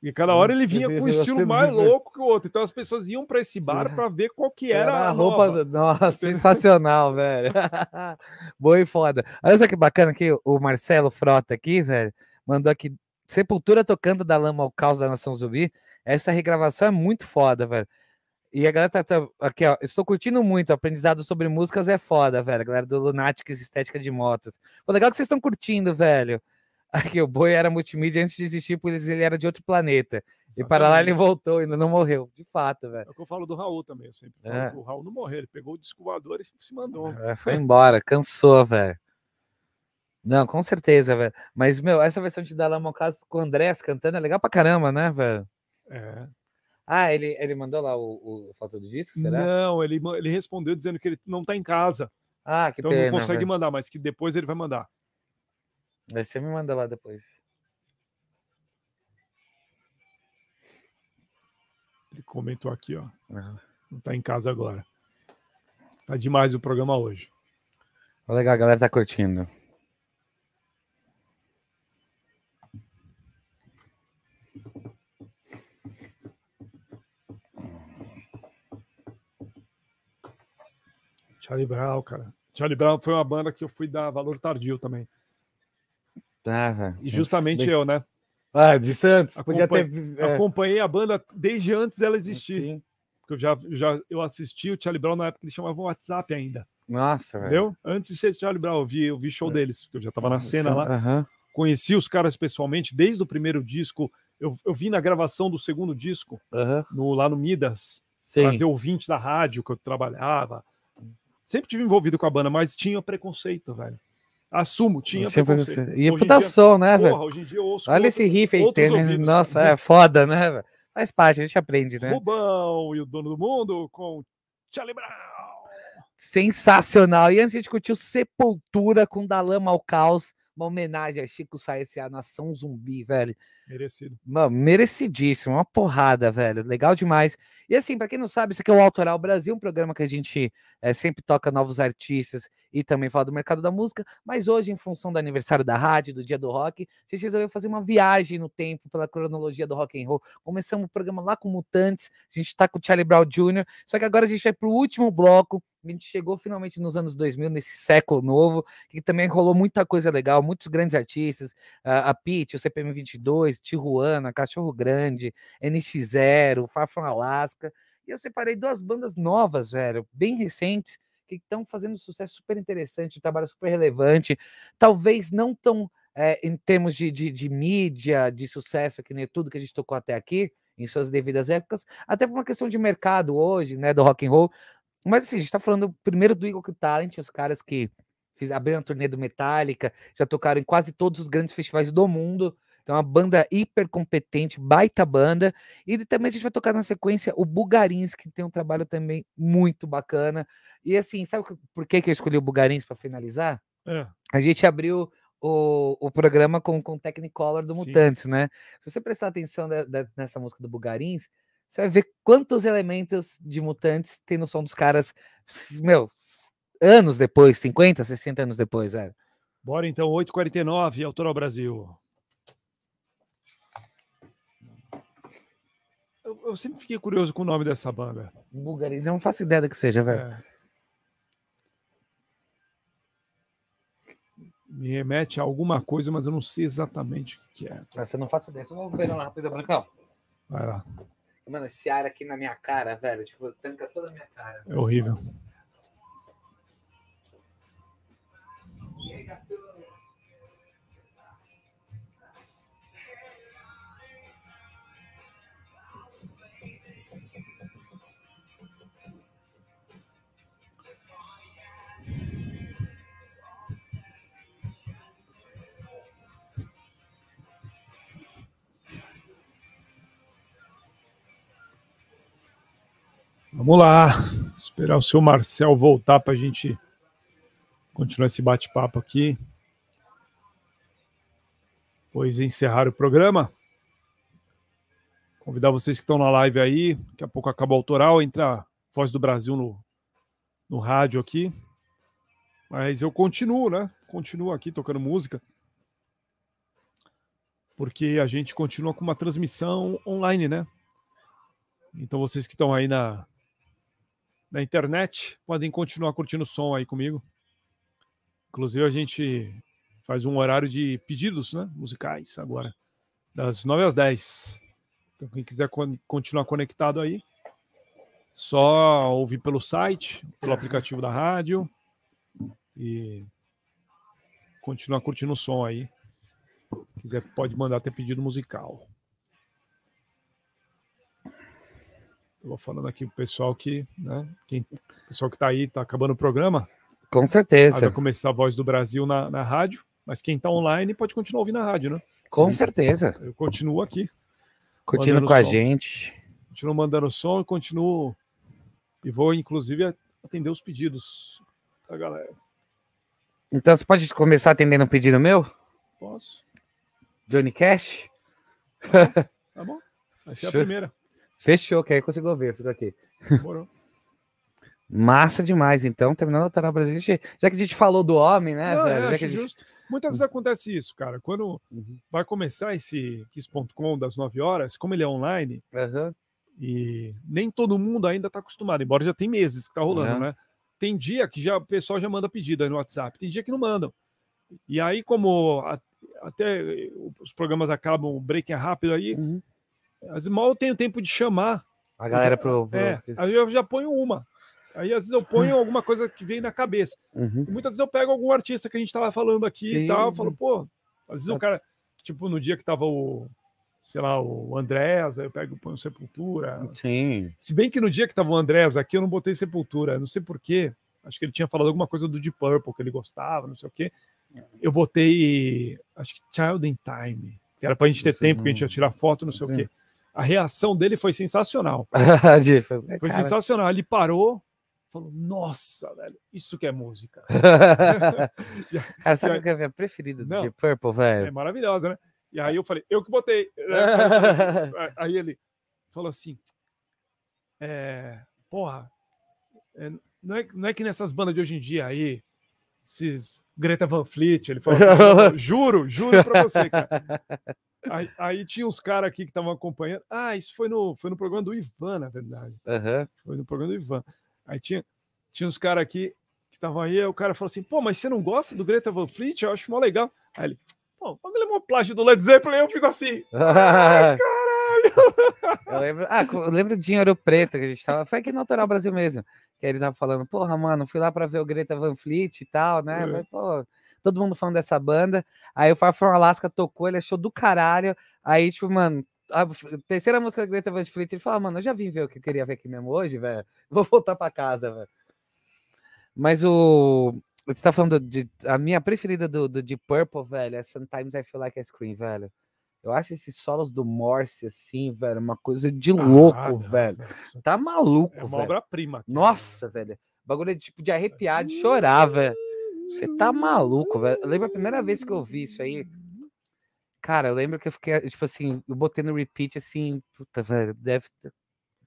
[SPEAKER 1] E cada hora ele vinha com um estilo mais louco que o outro. Então as pessoas iam para esse bar para ver qual que era, era a roupa. Nova. Nossa, sensacional, velho.
[SPEAKER 2] Boa e foda. Olha só que bacana aqui, o Marcelo Frota aqui, velho, mandou aqui Sepultura tocando da lama ao caos da nação zumbi. Essa regravação é muito foda, velho. E a galera tá, tá aqui, ó. Estou curtindo muito. aprendizado sobre músicas é foda, velho. A galera do Lunatics Estética de Motos. Pô, legal que vocês estão curtindo, velho. Aqui, o Boi era multimídia antes de existir, pois ele era de outro planeta. Exatamente. E para lá ele voltou, ainda não morreu,
[SPEAKER 1] de fato, velho. É o que eu falo do Raul também, eu sempre falo é. que o Raul não morreu, ele pegou o disco e se mandou. É, foi embora,
[SPEAKER 2] cansou, velho. Não, com certeza, velho. Mas, meu, essa versão de um Caso com o Andrés cantando é legal pra caramba, né, velho?
[SPEAKER 1] É. Ah, ele, ele mandou lá o, o foto do disco, será? Não, ele, ele respondeu dizendo que ele não tá em casa. Ah, que então pena. Então não consegue véio. mandar, mas que depois ele vai mandar. Aí você me manda lá depois. Ele comentou aqui, ó. Uhum. Não tá em casa agora. Tá demais o programa hoje.
[SPEAKER 2] Legal, a galera tá curtindo.
[SPEAKER 1] Charlie Brown, cara. Charlie Brown foi uma banda que eu fui dar valor tardio também.
[SPEAKER 2] Tava. E justamente eu, né? Ah, de Santos. Acompan... Ter... É.
[SPEAKER 1] Acompanhei a banda desde antes dela existir. Sim. Porque eu já, já eu assisti o Charlie Brown na época que eles chamavam WhatsApp ainda. Nossa, Entendeu? velho. Antes de ser Charlie Brown, eu vi, eu vi show é. deles, porque eu já tava na cena lá. Uhum. Conheci os caras pessoalmente desde o primeiro disco. Eu, eu vi na gravação do segundo disco, uhum. no, lá no Midas, Sim. fazer ouvinte da rádio que eu trabalhava. Sempre tive envolvido com a banda, mas tinha preconceito, velho. Assumo, tinha é preconceito. E reputação, é né, velho? Olha esse riff aí, tênis. Nossa, é
[SPEAKER 2] foda, né, velho? Faz parte, a gente aprende, né?
[SPEAKER 1] Rubão e o dono do mundo com Charlie
[SPEAKER 2] Sensacional. E antes a gente curtiu Sepultura com Da ao Caos, uma homenagem a Chico Sainz a Nação Zumbi, velho. Merecido. Mano, merecidíssimo, uma porrada, velho. Legal demais. E assim, para quem não sabe, isso aqui é o Autoral Brasil, um programa que a gente é, sempre toca novos artistas e também fala do mercado da música. Mas hoje, em função do aniversário da rádio, do dia do rock, a gente resolveu fazer uma viagem no tempo pela cronologia do rock and roll. Começamos o programa lá com Mutantes, a gente tá com o Charlie Brown Jr., só que agora a gente vai pro último bloco. A gente chegou finalmente nos anos 2000, nesse século novo, que também rolou muita coisa legal, muitos grandes artistas, a, a Pete, o CPM 22, 2, Tijuana, Cachorro Grande, NX0, Fafra Alaska. E eu separei duas bandas novas, velho, bem recentes, que estão fazendo um sucesso super interessante, um trabalho super relevante. Talvez não tão é, em termos de, de, de, mídia, de sucesso, que nem tudo que a gente tocou até aqui, em suas devidas épocas, até por uma questão de mercado hoje, né, do rock and roll. Mas assim, a gente tá falando primeiro do Eagle Talent, os caras que fiz, abriram a turnê do Metallica, já tocaram em quase todos os grandes festivais do mundo, então, uma banda hiper competente, baita banda. E também a gente vai tocar na sequência o Bugarins, que tem um trabalho também muito bacana. E assim, sabe por que, que eu escolhi o Bugarins para finalizar? É. A gente abriu o, o programa com, o Technicolor do Sim. Mutantes, né? Se você prestar atenção da, da, nessa música do Bugarins, você vai ver quantos elementos de Mutantes tem no som dos caras, meu, anos depois, 50, 60
[SPEAKER 1] anos depois, é. Bora então, 8h49, Autoral Brasil. eu sempre fiquei curioso com o nome dessa banda. Bulgariz, eu não faço ideia do que seja, velho. É. Me remete a alguma coisa, mas eu não sei exatamente o que é. Mas você não faz ideia. Só vou pegar
[SPEAKER 2] lá rápida, Brancão. Vai lá. Mano, esse ar aqui na minha cara, velho. Tipo, tanca toda
[SPEAKER 1] a minha cara. É horrível. Vamos lá, esperar o seu Marcel voltar para a gente continuar esse bate-papo aqui. Pois encerrar o programa. Convidar vocês que estão na live aí, daqui a pouco acaba o autoral, entra a Voz do Brasil no, no rádio aqui. Mas eu continuo, né? Continuo aqui tocando música. Porque a gente continua com uma transmissão online, né? Então vocês que estão aí na, na internet. Podem continuar curtindo o som aí comigo. Inclusive, a gente faz um horário de pedidos né, musicais agora, das 9 às 10. Então, quem quiser continuar conectado aí, só ouvir pelo site, pelo aplicativo da rádio e continuar curtindo o som aí. Se quiser, pode mandar até pedido musical. Estou falando aqui o pessoal que, né? Quem, pessoal que está aí, está acabando o programa. Com certeza. Ah, vai começar a voz do Brasil na, na rádio, mas quem está online pode continuar ouvindo a rádio, né? Com certeza. Eu continuo aqui. Continuo com a gente. Continuo mandando som e continuo. E vou, inclusive, atender os pedidos da galera.
[SPEAKER 2] Então você pode começar atendendo um pedido meu? Posso. Johnny Cash?
[SPEAKER 1] Tá bom. Vai tá ser é a primeira.
[SPEAKER 2] Fechou, que aí consigo ver, fica aqui. Morou. Massa demais, então, terminando a Tarar Brasil. Já que a gente falou do homem,
[SPEAKER 1] né? Não, velho? Já que gente... Muitas vezes acontece isso, cara. Quando uhum. vai começar esse Kiss.com das 9 horas, como ele é online, uhum. e nem todo mundo ainda está acostumado, embora já tem meses que tá rolando, uhum. né? Tem dia que já o pessoal já manda pedido aí no WhatsApp, tem dia que não mandam. E aí, como a, até os programas acabam, o break é rápido aí, uhum. Às vezes mal tenho tempo de chamar. A galera para. pro, pro. É, aí eu já ponho uma. Aí às vezes eu ponho hum. alguma coisa que vem na cabeça. Uhum. muitas vezes eu pego algum artista que a gente tava falando aqui Sim. e tal, eu falo, pô, às vezes o tá cara, tipo, no dia que tava o, sei lá, o Andrés, aí eu pego ponho Sepultura. Sim. Se bem que no dia que tava o Andrés aqui, eu não botei Sepultura, não sei porquê. Acho que ele tinha falado alguma coisa do Deep Purple que ele gostava, não sei o quê. Eu botei, acho que Child in Time, que era pra gente ter Sim. tempo, que a gente ia tirar foto, não sei Sim. o quê. A reação dele foi sensacional. foi sensacional. Ele parou, falou: Nossa, velho, isso que é música. Cara, sabe que é a minha preferida do Deep Purple, velho? É maravilhosa, né? E aí eu falei: Eu que botei. Né? aí ele falou assim: é, Porra, é, não, é, não é que nessas bandas de hoje em dia aí esses Greta Van Fleet, ele falou assim, juro, juro pra você, cara. Aí, aí, tinha uns caras aqui que estavam acompanhando. Ah, isso foi no, foi no programa do Ivan, na verdade. Uhum. Foi no programa do Ivan. Aí tinha, tinha uns caras aqui que estavam aí, aí o cara falou assim: pô, mas você não gosta do Greta Van Fleet? Eu acho mó legal. Aí ele, pô, ele é uma plágio do Led Zeppelin. Eu fiz assim.
[SPEAKER 2] caralho! Eu lembro, ah, eu lembro de Dinheiro Preto que a gente tava. Foi aqui no Autoral Brasil mesmo. Que ele tava falando, porra, mano, fui lá pra ver o Greta Van Fleet e tal, né? É. Mas, pô todo mundo falando dessa banda. Aí o Far From Alaska tocou, ele achou do caralho. Aí, tipo, mano, a terceira música da Greta Van Fleet, ele falou, ah, mano, eu já vim ver o que eu queria ver aqui mesmo hoje, velho. Vou voltar para casa, velho. Mas o... Você tá falando de... A minha preferida do, do Deep Purple, velho, é Sometimes I Feel Like I Scream, velho. Eu acho esses solos do Morse, assim, velho, uma coisa de ah, louco, velho. Tá é maluco, é uma obra-prima. Né? Nossa, velho. O bagulho é de, tipo de arrepiar, de chorar, velho. Você tá maluco, velho. Lembra a primeira vez que eu vi isso aí. Cara, eu lembro que eu fiquei, tipo assim, eu botei no repeat assim, puta, velho, deve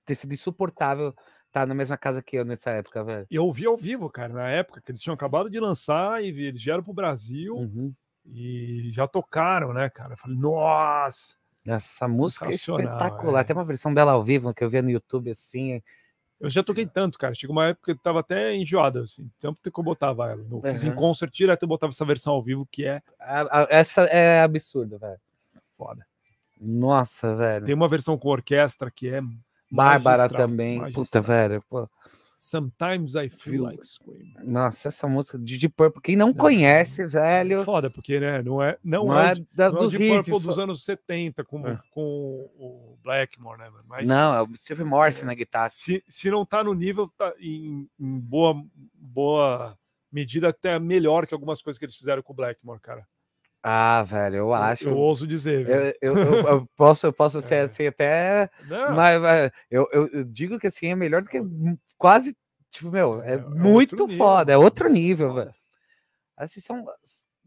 [SPEAKER 2] ter sido insuportável estar tá na mesma casa que eu nessa época, velho.
[SPEAKER 1] Eu ouvi ao vivo, cara, na época, que eles tinham acabado de lançar e eles vieram pro Brasil uhum. e já tocaram, né, cara? Eu falei, nossa! Essa música é espetacular. É. Tem uma versão dela ao vivo que eu vi no YouTube assim. Eu já toquei tanto, cara. Chegou uma época que eu tava até enjoado, assim. Tanto que eu botava ela. No uhum. concert direto eu botava essa versão ao vivo que é. essa é absurda, velho. Foda.
[SPEAKER 2] Nossa, velho. Tem
[SPEAKER 1] uma versão com orquestra que é. Bárbara também. Magistral. Puta, velho. Pô. Sometimes I Feel Like Scream. Nossa, essa música de Deep Purple, quem não, não
[SPEAKER 2] conhece, velho. Foda, porque né, não é não, não é, é da, não é dos é Deep hits, Purple dos anos 70 com, é.
[SPEAKER 1] com o Blackmore, né? Mas, não, é o Steve Morse é, na guitarra. Se, se não tá no nível, tá em, em boa boa medida até melhor que algumas coisas que eles fizeram com o Blackmore, cara.
[SPEAKER 2] Ah, velho, eu acho. Eu, eu ouso dizer. Eu, eu, eu, posso, eu posso ser é. assim até. Não. Mas, mas é, eu, eu digo que assim é melhor do que quase. Tipo, meu, é, é muito é foda, nível. é outro nível, é né, velho. Assim, são,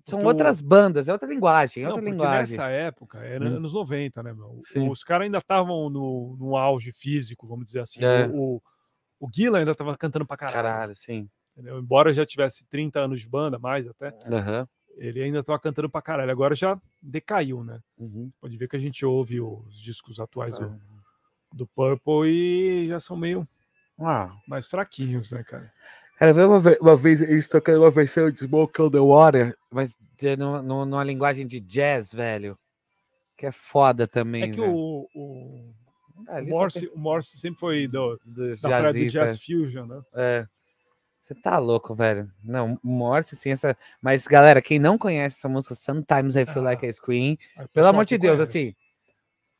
[SPEAKER 2] são outras
[SPEAKER 1] bandas, é outra linguagem, é outra Não, linguagem. Nessa época, era hum. anos 90, né, meu? Sim. Os caras ainda estavam no, no auge físico, vamos dizer assim. É. O, o, Guila ainda estava cantando pra caralho. Caralho, né? sim. Entendeu? Embora já tivesse 30 anos de banda, mais até. Uhum ele ainda estava cantando pra caralho. Agora já decaiu, né? Uhum. Você pode ver que a gente ouve os discos atuais do, do, Purple e já são meio ah. mais fraquinhos, né, cara? Cara, eu uma, uma vez eles tocando uma versão de Smoke on the
[SPEAKER 2] Water, mas no, no, numa linguagem de jazz, velho. Que é foda também. É que
[SPEAKER 1] o, o... Ah, o, Morse, o Morse sempre foi do, do da jazz, do jazz é. fusion, né?
[SPEAKER 2] É. Você tá louco, velho. Não, morte, sim, essa... Mas, galera, quem não conhece essa música, Sometimes I Feel ah, Like a Screen. pelo amor de Deus, conhece. assim.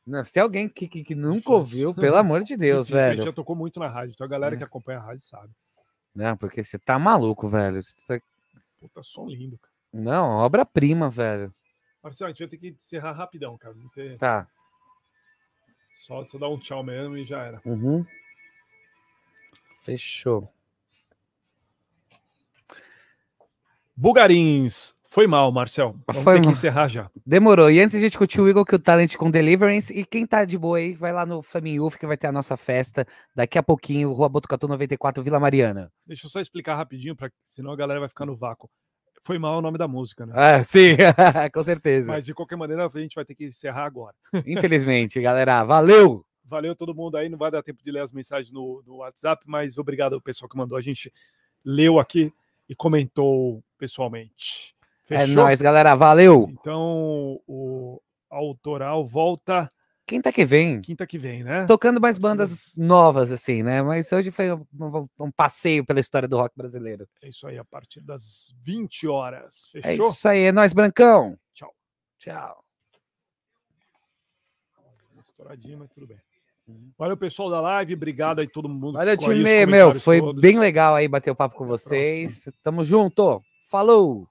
[SPEAKER 1] Não, se tem alguém que, que, que nunca ouviu, pelo amor de Deus, Sim, velho. Você já tocou muito na rádio, então a galera é. que acompanha a rádio sabe.
[SPEAKER 2] Não, porque você tá maluco, velho. Você...
[SPEAKER 1] Puta, tá som lindo,
[SPEAKER 2] cara. Não, obra-prima, velho.
[SPEAKER 1] Marcelo, a gente vai ter que encerrar rapidão, cara. Ter... Tá. Só você dar um tchau mesmo e já era.
[SPEAKER 2] Uhum. Fechou. Bugarins.
[SPEAKER 1] Foi mal, Marcel. Vamos Foi ter mal. que encerrar já.
[SPEAKER 2] Demorou. E antes de curtir o Eagle que o Talent com Deliverance, e quem tá de boa aí, vai lá no Flaming que vai ter a nossa festa daqui a pouquinho, Rua Botucatu 94, Vila Mariana.
[SPEAKER 1] Deixa eu só explicar rapidinho, pra, senão a galera vai ficar no vácuo. Foi mal o nome da música, né? Ah, sim, com certeza. Mas de qualquer maneira, a gente vai ter que encerrar agora. Infelizmente,
[SPEAKER 2] galera. Valeu!
[SPEAKER 1] Valeu todo mundo aí. Não vai dar tempo de ler as mensagens no, no WhatsApp, mas obrigado ao pessoal que mandou. A gente leu aqui e comentou pessoalmente. É Fechou? É nóis, galera. Valeu! Então, o autoral volta. Quinta que vem. Quinta que vem, né?
[SPEAKER 2] Tocando mais bandas novas, assim, né? Mas hoje foi um, um, passeio pela história do rock brasileiro. É isso aí, a partir das 20 horas.
[SPEAKER 1] É Fechou? É isso aí,
[SPEAKER 2] é nóis, Brancão.
[SPEAKER 1] Tchau. Tchau. Estouradinho, mas tudo bem. Valeu, pessoal da live. Obrigado aí todo mundo. Valeu, time, meu. Foi
[SPEAKER 2] todos. bem legal aí bater o papo com vocês. Tamo junto. Falou!